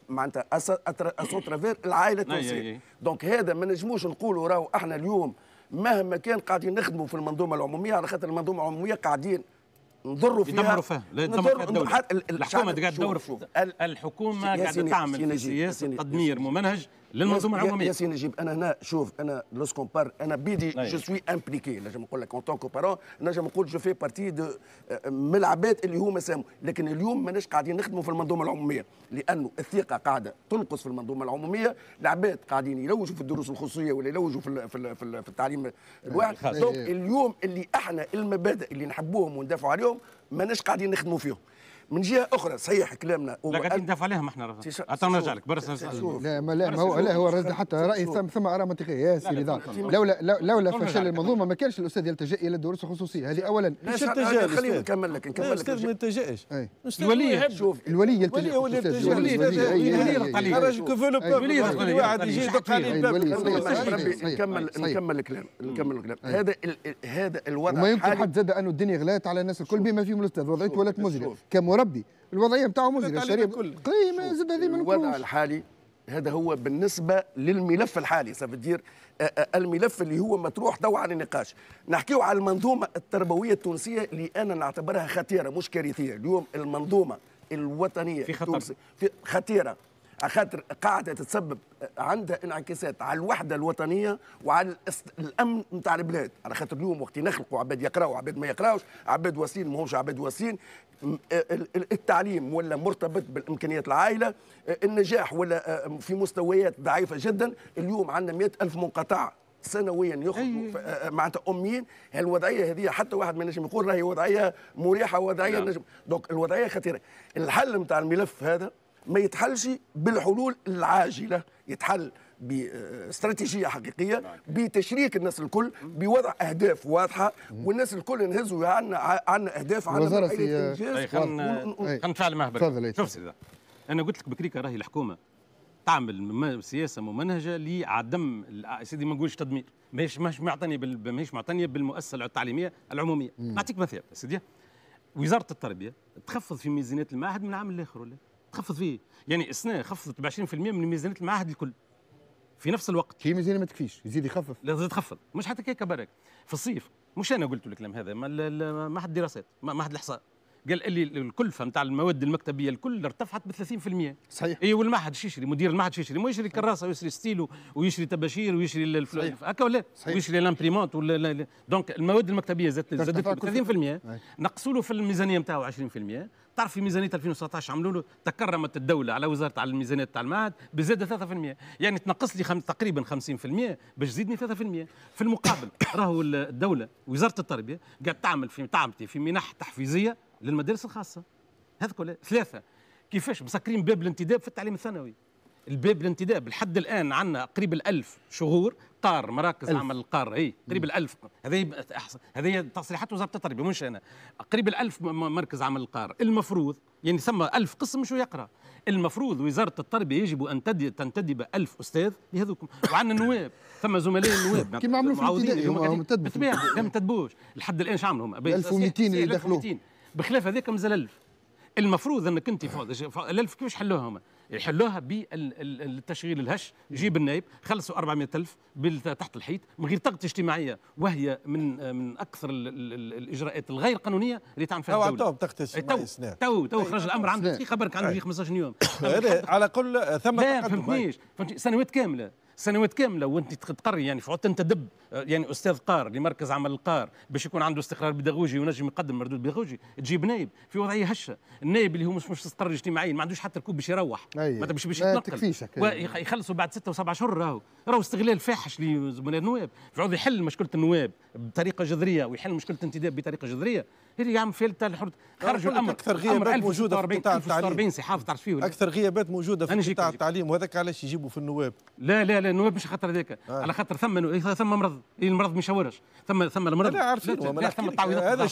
E: معناتها اسون ترافير العائله نعم، التونسيه دونك هذا ما نجموش نقولوا راهو احنا اليوم مهما كان قاعدين نخدموا في المنظومه العموميه على خاطر المنظومه العموميه قاعدين نضروا فيها يدمروا فيها لا يدمروا الدولة الحكومة قاعدة تدور
C: الحكومة قاعدة تعمل سياسة تدمير ممنهج للمنظومه العموميه ياسين
E: نجيب انا هنا شوف انا لوس كومبار انا بيدي أيه. جو سوي امبليكي نجم نقول لك اون طونكو بارون نجم نقول جو في بارتي دو من العباد اللي هما ساهموا لكن اليوم ماناش قاعدين نخدموا في المنظومه العموميه لانه الثقه قاعده تنقص في المنظومه العموميه العباد قاعدين يلوجوا في الدروس الخصوصيه ولا يلوجوا في في, في, في التعليم الواحد دونك اليوم اللي احنا المبادئ اللي نحبوهم وندافعوا عليهم ماناش قاعدين نخدموا فيهم من جهه اخرى صحيح كلامنا لا قاعدين
C: ندافع عليهم احنا حتى نرجع لك برس لا ما لا ما هو لا هو حتى راي
B: ثم ثم اراء منطقيه يا سيدي لولا لولا فشل المنظومه ما كانش الاستاذ يلتجا الى الدروس الخصوصيه هذه اولا مش التجاء خلينا نكمل
D: لك نكمل لك الاستاذ ما يلتجئش
B: الولي شوف الولي يلتجئ الولي يلتجئ الولي يضغط عليه الراجل كوفو واحد يجي يدق عليه نكمل نكمل الكلام نكمل الكلام هذا
E: هذا الوضع ما يمكن
B: حد زاد انه الدنيا غلات على الناس الكل بما فيهم الاستاذ وضعيته ولات مزريه مربي
E: الوضعيه نتاعو مزري الشريعه قيمه زاد هذه من الوضع الحالي هذا هو بالنسبه للملف الحالي سافدير آه، آه، الملف اللي هو مطروح توا على النقاش نحكيو على المنظومه التربويه التونسيه اللي انا نعتبرها خطيره مش كارثيه اليوم المنظومه الوطنيه في خطر في خطيره خاطر قاعده تتسبب عندها انعكاسات على الوحده الوطنيه وعلى الامن نتاع البلاد على خاطر اليوم وقت نخلقوا عباد يقراوا عباد ما يقراوش عباد وسيل ماهوش عباد وسيل آه، التعليم ولا مرتبط بالامكانيات العائله آه، النجاح ولا آه، في مستويات ضعيفه جدا اليوم عندنا 100000 منقطع سنويا يخرجوا أيوة. معناتها اميين الوضعيه هذه حتى واحد ما ينجم يقول راهي وضعيه مريحه وضعيه نعم. نجم دونك الوضعيه خطيره الحل نتاع الملف هذا ما يتحلش بالحلول العاجله يتحل باستراتيجيه حقيقيه نعم. بتشريك الناس الكل بوضع اهداف واضحه والناس الكل نهزوا عندنا عندنا اهداف عندنا خلينا
C: نتفاعل بالك تفضل شوف سيدي انا قلت لك بكريك راهي الحكومه تعمل سياسه ممنهجه لعدم سيدي ما نقولش تدمير ماهيش ماهيش معتنيه بال... ماهيش معطنيه بالمؤسسه التعليميه العموميه نعطيك مثال سيدي وزاره التربيه تخفض في ميزانيه المعهد من عام لاخر ولا خفض فيه يعني السنه خفضت ب 20% من ميزانيه المعهد الكل في نفس الوقت هي ميزانيه ما تكفيش يزيد يخفف لا تزيد تخفض مش حتى كيكه برك في الصيف مش انا قلت الكلام هذا ما معهد الدراسات معهد الاحصاء قال لي الكلفه نتاع المواد المكتبيه الكل ارتفعت ب 30% صحيح اي والمعهد شو يشري مدير المعهد شو يشري ما يشري كراسه ويشري ستيلو ويشري طباشير ويشري الفلوس هكا ولا صحيح. ويشري لامبريمونت ولا دونك المواد المكتبيه زادت زادت 30% نقصوا له في الميزانيه نتاعو 20% تعرف في ميزانيه 2019 عملوا له تكرمت الدوله على وزاره على الميزانيه تاع المعهد بزيادة 3% يعني تنقص لي خم... تقريبا 50% باش تزيدني 3% في المقابل *coughs* راهو الدوله وزاره التربيه قاعد تعمل في تعمتي في منح تحفيزيه للمدارس الخاصه هذا كله ثلاثه كيفاش مسكرين باب الانتداب في التعليم الثانوي الباب الانتداب لحد الان عندنا قريب الألف شهور القار مراكز عمل القار اي قريب الألف هذه هذه تصريحات وزاره التربيه مش انا قريب الألف مركز عمل القار المفروض يعني ثم ألف قسم شو يقرا المفروض وزاره التربيه يجب ان تنتدب ألف استاذ لهذوكم وعندنا النواب ثم زملاء النواب كما عملوا في الابتدائي هم بالطبيعه ما تدبوش لحد الان شو عملوا هم 1200 اللي دخلوا بخلاف هذاك مازال 1000 المفروض انك انت الألف كيفاش حلوها هما يحلوها بالتشغيل الهش جيب النائب خلصوا 400 ألف تحت الحيط من غير تغطيه اجتماعيه وهي من من اكثر الاجراءات الغير قانونيه اللي تعمل فيها الدوله تو تغطيه اجتماعيه تو تو خرج الامر عنده دقيقه عنده 15 يوم *coughs* على كل ثم لا فهمتنيش سنوات كامله سنوات كامله وانت تقري يعني في انت دب آه، يعني استاذ قار لمركز عمل القار باش يكون عنده استقرار بيداغوجي ونجم يقدم مردود بيداغوجي تجيب نايب في وضعيه هشه النايب اللي هو مش مش استقرار اجتماعيا ما عندوش حتى الكوب باش يروح ما باش باش يتنقل يخلصوا بعد ستة وسبعة اشهر راهو راهو استغلال فاحش لزملاء النواب في يحل مشكله النواب بطريقه جذريه ويحل مشكله الانتداب بطريقه جذريه اللي يعمل فيها الحرد خرجوا الامر اكثر غيابات موجوده في قطاع التعليم 40 صحافه تعرف فيه ولا اكثر غيابات موجوده في قطاع التعليم وهذاك علاش يجيبوا في النواب لا لا لا النواب مش خاطر هذاك آه. على خاطر ثم إيه، ثم مرض إيه، المرض مش ورش ثم ثم المرض لا عارفين ثم التعويضات الظرفيه هذا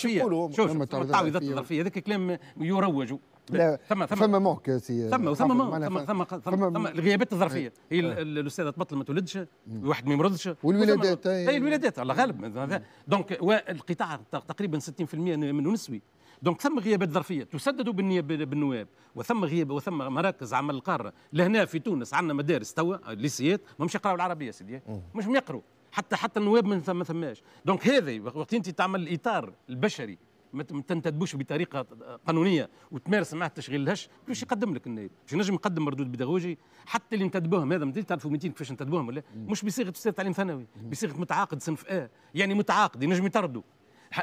C: شوف ثم التعويضات الظرفيه هذاك كلام يروجوا لا ثم ثم
B: ثم مونك سي ثم ثم ثم ثم ثم الغيابات الظرفيه
C: هي الاستاذه تبطل ما تولدش واحد ما يمرضش والولادات هي الولادات على غالب دونك والقطاع تقريبا 60% منه نسوي دونك ثم غيابات ظرفيه تسدد بالنواب وثم غياب وثم مراكز عمل القاره لهنا في تونس عندنا مدارس توا ليسيات ماهمش يقراوا العربيه سيدي مش يقراوا حتى حتى النواب ما ثماش دونك هذا وقت انت تعمل الاطار البشري ما تنتدبوش بطريقه قانونيه وتمارس معاه التشغيل الهش باش يقدم لك النائب باش نجم يقدم مردود بيداغوجي حتى اللي انتدبوهم هذا مدري تعرفوا 200 كيفاش انتدبوهم ولا مش بصيغه استاذ تعليم ثانوي بصيغه متعاقد صنف اه يعني متعاقد ينجم يطردوا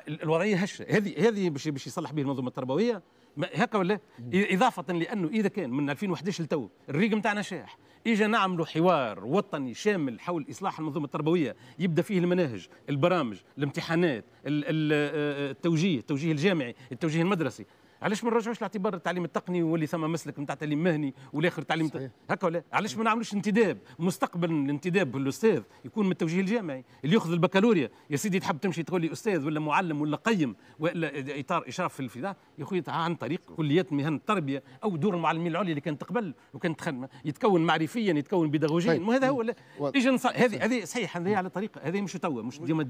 C: الوضعيه هشه هذه هذه باش يصلح به المنظومه التربويه هكا ولا اضافه لانه اذا كان من 2011 لتو الريق نتاعنا شاح اجا نعملوا حوار وطني شامل حول اصلاح المنظومه التربويه يبدا فيه المناهج البرامج الامتحانات آه، آه، التوجيه التوجيه الجامعي التوجيه المدرسي علاش ما نرجعوش لاعتبار التعليم التقني واللي ثم مسلك نتاع تعليم مهني والاخر تعليم ت... هكا ولا علاش ما نعملوش انتداب مستقبل الانتداب الاستاذ يكون من التوجيه الجامعي اللي ياخذ البكالوريا يا سيدي تحب تمشي تقول لي استاذ ولا معلم ولا قيم ولا اطار اشراف في الفضاء يا خويا عن طريق كليات مهن التربيه او دور المعلمين العليا اللي كانت تقبل وكانت تخدم يتكون معرفيا يتكون بيداغوجيا طيب. وهذا هو اجا هذه هذه صحيح هذه على طريقه هذه مش توا مش ديما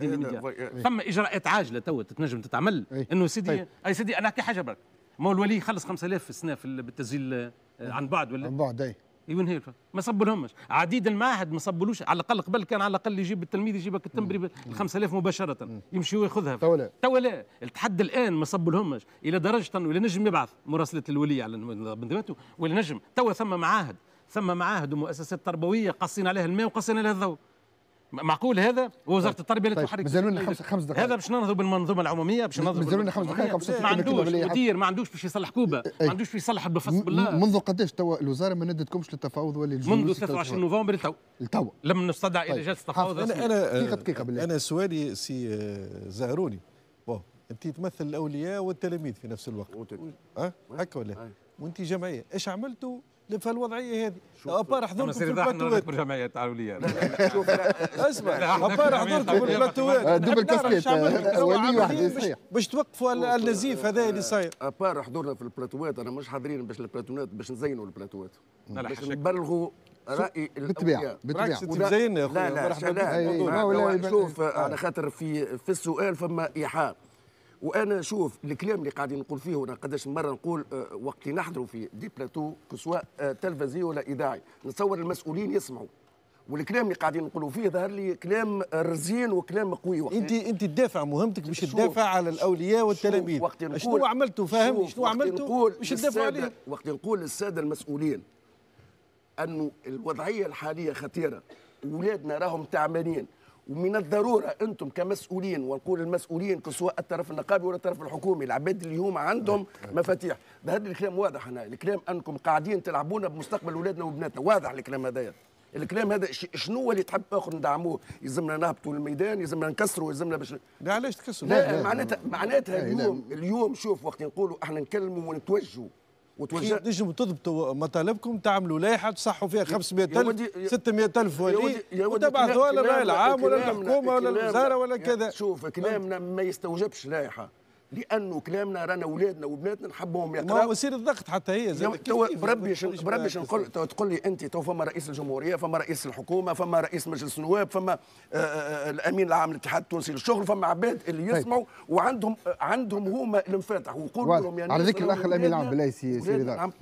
C: ثم اجراءات عاجله توا تتنجم تتعمل انه سيدي طيب. اي سيدي انا احكي حاجه برك ما هو الولي يخلص 5000 في السنه في بالتسجيل آه، عن بعد ولا عن بعد اي وين هيك ما صبولهمش عديد المعاهد ما صبلوش على الاقل قبل كان على الاقل يجيب التلميذ يجيبك التمبري ال 5000 مباشره يمشي وياخذها تو لا تو لا التحدي الان ما صبولهمش الى درجه انه ولا نجم يبعث مراسله الولي على بندواته ولا نجم تو ثم معاهد ثم معاهد ومؤسسات تربويه قاصين عليها الماء وقاصين عليها الضوء معقول هذا وزاره التربيه اللي طيب. تحرك مازالوا لنا خمس دقائق هذا باش ننهضوا بالمنظومه العموميه باش ننهضوا مازالوا لنا خمس دقائق ما عندوش مدير ما عندوش باش يصلح كوبا إيه، إيه. ما عندوش باش يصلح
B: بفصل بالله منذ قداش توا الوزاره ما ندتكمش للتفاوض ولا منذ 23
C: نوفمبر لتو لتو لم نستدعى طيب. الى جلسه
D: تفاوض انا انا دقيقه بالله انا سؤالي سي آه، زهروني بون انت تمثل الاولياء والتلاميذ في نفس الوقت أه؟ هكا ولا وانت جمعيه ايش عملتوا في الوضعيه هذه ابار حضرتك في البلاتوات بالجمعيه
C: التعاونيه
E: شوف اسمع *laughs* ابار حضرتك في البلاتوات آه، دبل كاسكيت آه، باش توقفوا النزيف هذا اللي آه، صاير ابار حضرنا في البلاتوات انا مش حاضرين باش البلاتوات باش نزينوا البلاتوات باش نبلغوا راي بالطبيعه بالطبيعه أيوة، لا لا لا شوف على خاطر في في السؤال فما ايحاء وانا شوف الكلام اللي قاعدين نقول فيه وانا قداش مره نقول آه، وقت نحضروا في دي بلاتو كسواء آه، تلفزي ولا اذاعي نتصور المسؤولين يسمعوا والكلام اللي قاعدين نقولوا فيه ظهر لي كلام رزين وكلام قوي وقت انت انت تدافع مهمتك مش تدافع على الاولياء والتلاميذ شنو عملتوا فاهم شنو عملتوا مش تدافع عليهم وقت نقول للساده المسؤولين انه الوضعيه الحاليه خطيره اولادنا راهم تعبانين ومن الضروره انتم كمسؤولين ونقول المسؤولين سواء الطرف النقابي ولا الطرف الحكومي العباد اليوم عندهم مفاتيح هذا الكلام واضح هنا الكلام انكم قاعدين تلعبونا بمستقبل اولادنا وبناتنا واضح الكلام هذايا الكلام هذا شنو اللي تحب اخر ندعموه يلزمنا نهبطوا للميدان يلزمنا نكسروا يلزمنا باش لا علاش تكسروا لا معناتها معناتها اليوم اليوم شوف وقت نقولوا احنا نكلموا ونتوجهوا
D: وتوجه تنجموا تضبطوا مطالبكم تعملوا لائحه تصحوا فيها 500 الف 600 الف ولي وتبعثوها للراي العام ولا الحكومه ولا الوزاره ولا
E: كذا شوف كلامنا ما يستوجبش لائحه لانه كلامنا رانا اولادنا وبناتنا نحبهم يقراوا ما هو يصير الضغط حتى هي زي تو بربي بربي نقول تقول لي انت تو فما رئيس الجمهوريه فما رئيس الحكومه فما رئيس مجلس النواب فما آه، آه، آه، الامين العام للاتحاد التونسي للشغل فما عباد اللي طيب. يسمعوا وعندهم عندهم هما الانفتاح ويقولوا لهم يعني على ذكر الاخ الامين العام بالله الضغط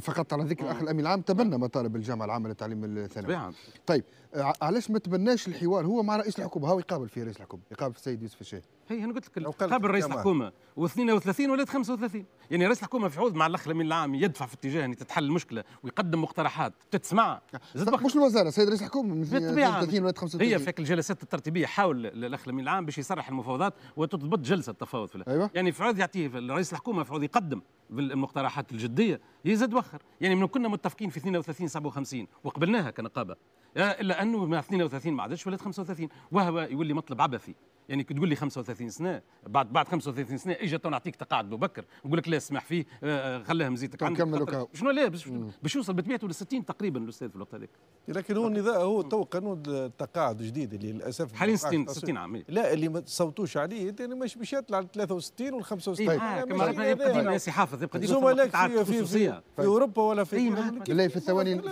B: فقط على ذكر الاخ آه. الامين العام تبنى آه. مطالب الجامعه العامه للتعليم الثانوي طيب آه، علاش ما تبناش الحوار هو مع رئيس الحكومه هاو يقابل فيه رئيس الحكومه يقابل السيد يوسف الشيخ هي انا قلت لك قابل رئيس الحكومه
C: و32 ولا 35 يعني رئيس الحكومه في حوض مع الاخ الامين العام يدفع في اتجاه ان تتحل المشكله ويقدم مقترحات تتسمع
B: مش الوزاره السيد رئيس الحكومه 32 ولا 35 هي في
C: الجلسات الترتيبيه حاول الاخ الامين العام باش يصرح المفاوضات وتضبط جلسه التفاوض أيوة. يعني في عوض يعطيه رئيس الحكومه في عوض يقدم بالمقترحات الجديه يزاد وخر يعني من كنا متفقين في 32 57 وقبلناها كنقابه الا انه مع 32 ما عادش ولات 35 وهو يولي مطلب عبثي يعني كي تقول لي 35 سنه بعد بعد 35 سنه اجا تو نعطيك تقاعد مبكر نقول لك لا اسمح فيه آه، آه، خليها مزيتك تقاعد نكملوا شنو لا باش يوصل بطبيعته ل 60 تقريبا الاستاذ في الوقت هذاك لكن هو النظام هو تو
D: قانون التقاعد الجديد اللي للاسف حاليا 60 60 عام إيه. لا اللي ما تصوتوش عليه يعني مش باش يطلع 63 وال 65 كما يبقى ديما يا سي حافظ يبقى ديما زملائك في, في, في, في اوروبا
B: ولا في إيه، لا في الثواني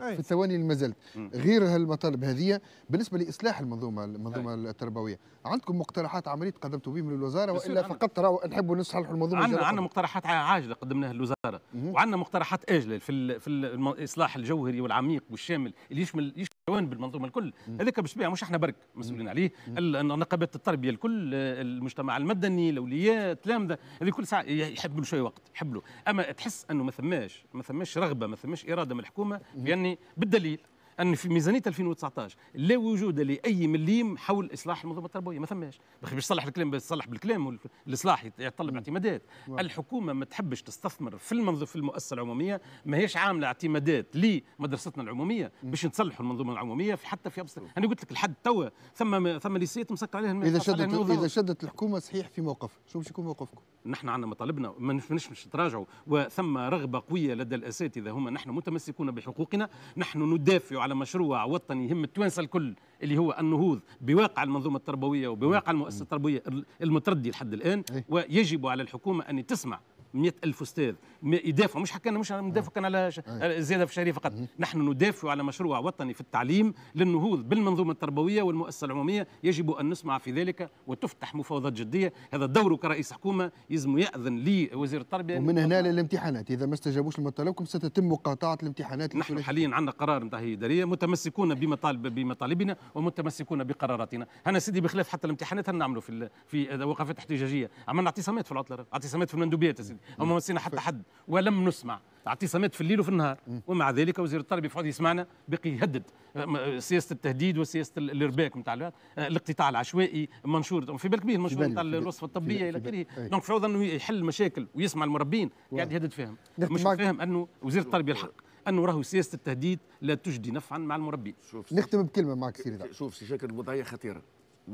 B: في الثواني اللي ما زلت غير هالمطالب هذه بالنسبه لاصلاح المنظومه المنظومه التربويه عندكم مقترحات عمليه قدمتوا بهم للوزاره والا فقط نحبوا نصححوا المنظومه عندنا عندنا
C: مقترحات عاجله قدمناها للوزاره وعندنا مقترحات اجله في في الاصلاح الجوهري والعميق والشامل اللي يشمل يشمل جوانب المنظومه الكل هذاك باش مش احنا برك مسؤولين عليه نقابات التربيه الكل المجتمع المدني الاولياء التلامذه هذه كل ساعه يحبوا شويه وقت يحبوا اما تحس انه ما ثماش ما ثماش رغبه ما ثماش اراده من الحكومه باني بالدليل ان في ميزانيه 2019 لا وجود لاي مليم حول اصلاح المنظومه التربويه ما ثماش باش تصلح الكلام باش تصلح بالكلام والاصلاح يتطلب اعتمادات الحكومه ما تحبش تستثمر في المنظومه في المؤسسه العموميه ماهيش عامله اعتمادات لمدرستنا العموميه باش نصلحوا المنظومه العموميه في حتى في ابسط انا قلت لك لحد توا ثم ثم ليسيت مسكر عليها اذا شدت اذا
B: شدت الحكومه صحيح في موقف شو باش يكون موقفكم
C: نحن عندنا مطالبنا ما نفنش مش نتراجعوا وثم رغبه قويه لدى الاساتذه هما نحن متمسكون بحقوقنا نحن ندافع على مشروع وطني يهم التوانسه الكل اللي هو النهوض بواقع المنظومه التربويه وبواقع المؤسسه التربويه المتردي لحد الان إيه. ويجب على الحكومه ان تسمع ألف استاذ يدافعوا مش حكينا مش ندافع كان على أيوة. زياده في شهريه فقط نحن ندافع على مشروع وطني في التعليم للنهوض بالمنظومه التربويه والمؤسسه العموميه يجب ان نسمع في ذلك وتفتح مفاوضات جديه هذا دوره كرئيس حكومه يلزم ياذن لي وزير التربيه ومن
B: هنا للامتحانات اذا ما استجابوش لمطالبكم ستتم مقاطعه الامتحانات نحن
C: حاليا عندنا قرار نتاع اداريه متمسكون بمطالب بمطالبنا ومتمسكون بقراراتنا انا سيدي بخلاف حتى الامتحانات نعملوا في في وقفات احتجاجيه عملنا اعتصامات في العطله اعتصامات في المندوبيات سيدي يعني او ما مسينا حتى حد ولم نسمع اعتصامات في الليل وفي النهار ومع ذلك وزير التربيه في يسمعنا بقي يهدد سياسه التهديد وسياسه الارباك نتاع الاقتطاع أه، العشوائي منشور في بالك به المنشور نتاع الوصفه الطبيه الى اخره دونك في انه يحل المشاكل ويسمع المربين قاعد يهدد فيهم مش فاهم انه وزير التربيه الحق انه راهو سياسه التهديد لا تجدي نفعا مع المربين نختم
B: بكلمه معك سيدي
E: شوف سي شكل الوضعيه خطيره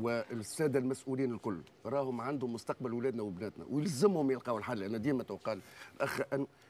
E: والساده المسؤولين الكل راهم عندهم مستقبل اولادنا وبناتنا ويلزمهم يلقاو الحل انا ديما توقال الاخ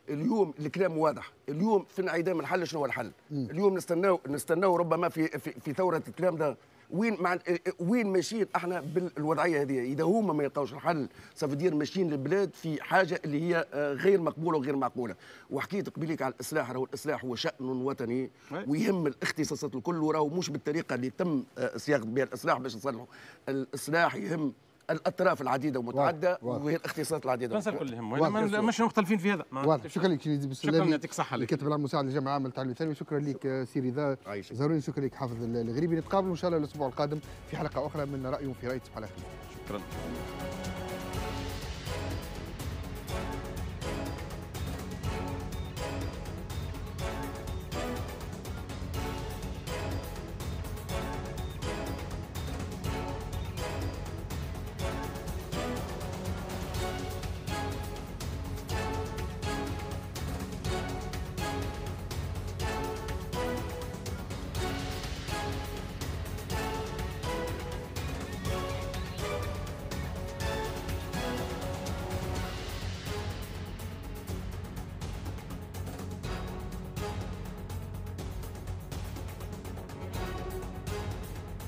E: اليوم الكلام واضح اليوم في انعدام الحل شنو هو الحل اليوم نستناو نستناو ربما في في, في ثوره الكلام ده وين مع إيه، إيه، وين ماشيين احنا بالوضعيه هذه اذا هما ما يلقاوش الحل صافدير ماشيين للبلاد في حاجه اللي هي آه، غير مقبوله وغير معقوله وحكيت قبيلك على الاصلاح راهو الاصلاح هو شان وطني ويهم الاختصاصات الكل وراهو مش بالطريقه اللي تم آه، صياغه بها الاصلاح باش نصلحوا الاصلاح يهم الاطراف العديده ومتعدده وهي الاختصاصات العديده بس الكل هم مش
B: مختلفين في هذا واضح شكرا لك شيرين شكرا يعطيك الصحه لك كاتب العام المساعد للجامعه العامه للتعليم الثانوي شكرا لك آه، سيري ذا ضروري شكرا لك حافظ الغريبي نتقابل ان شاء الله الاسبوع القادم في حلقه اخرى من راي في راي تصبح على خير
C: شكرا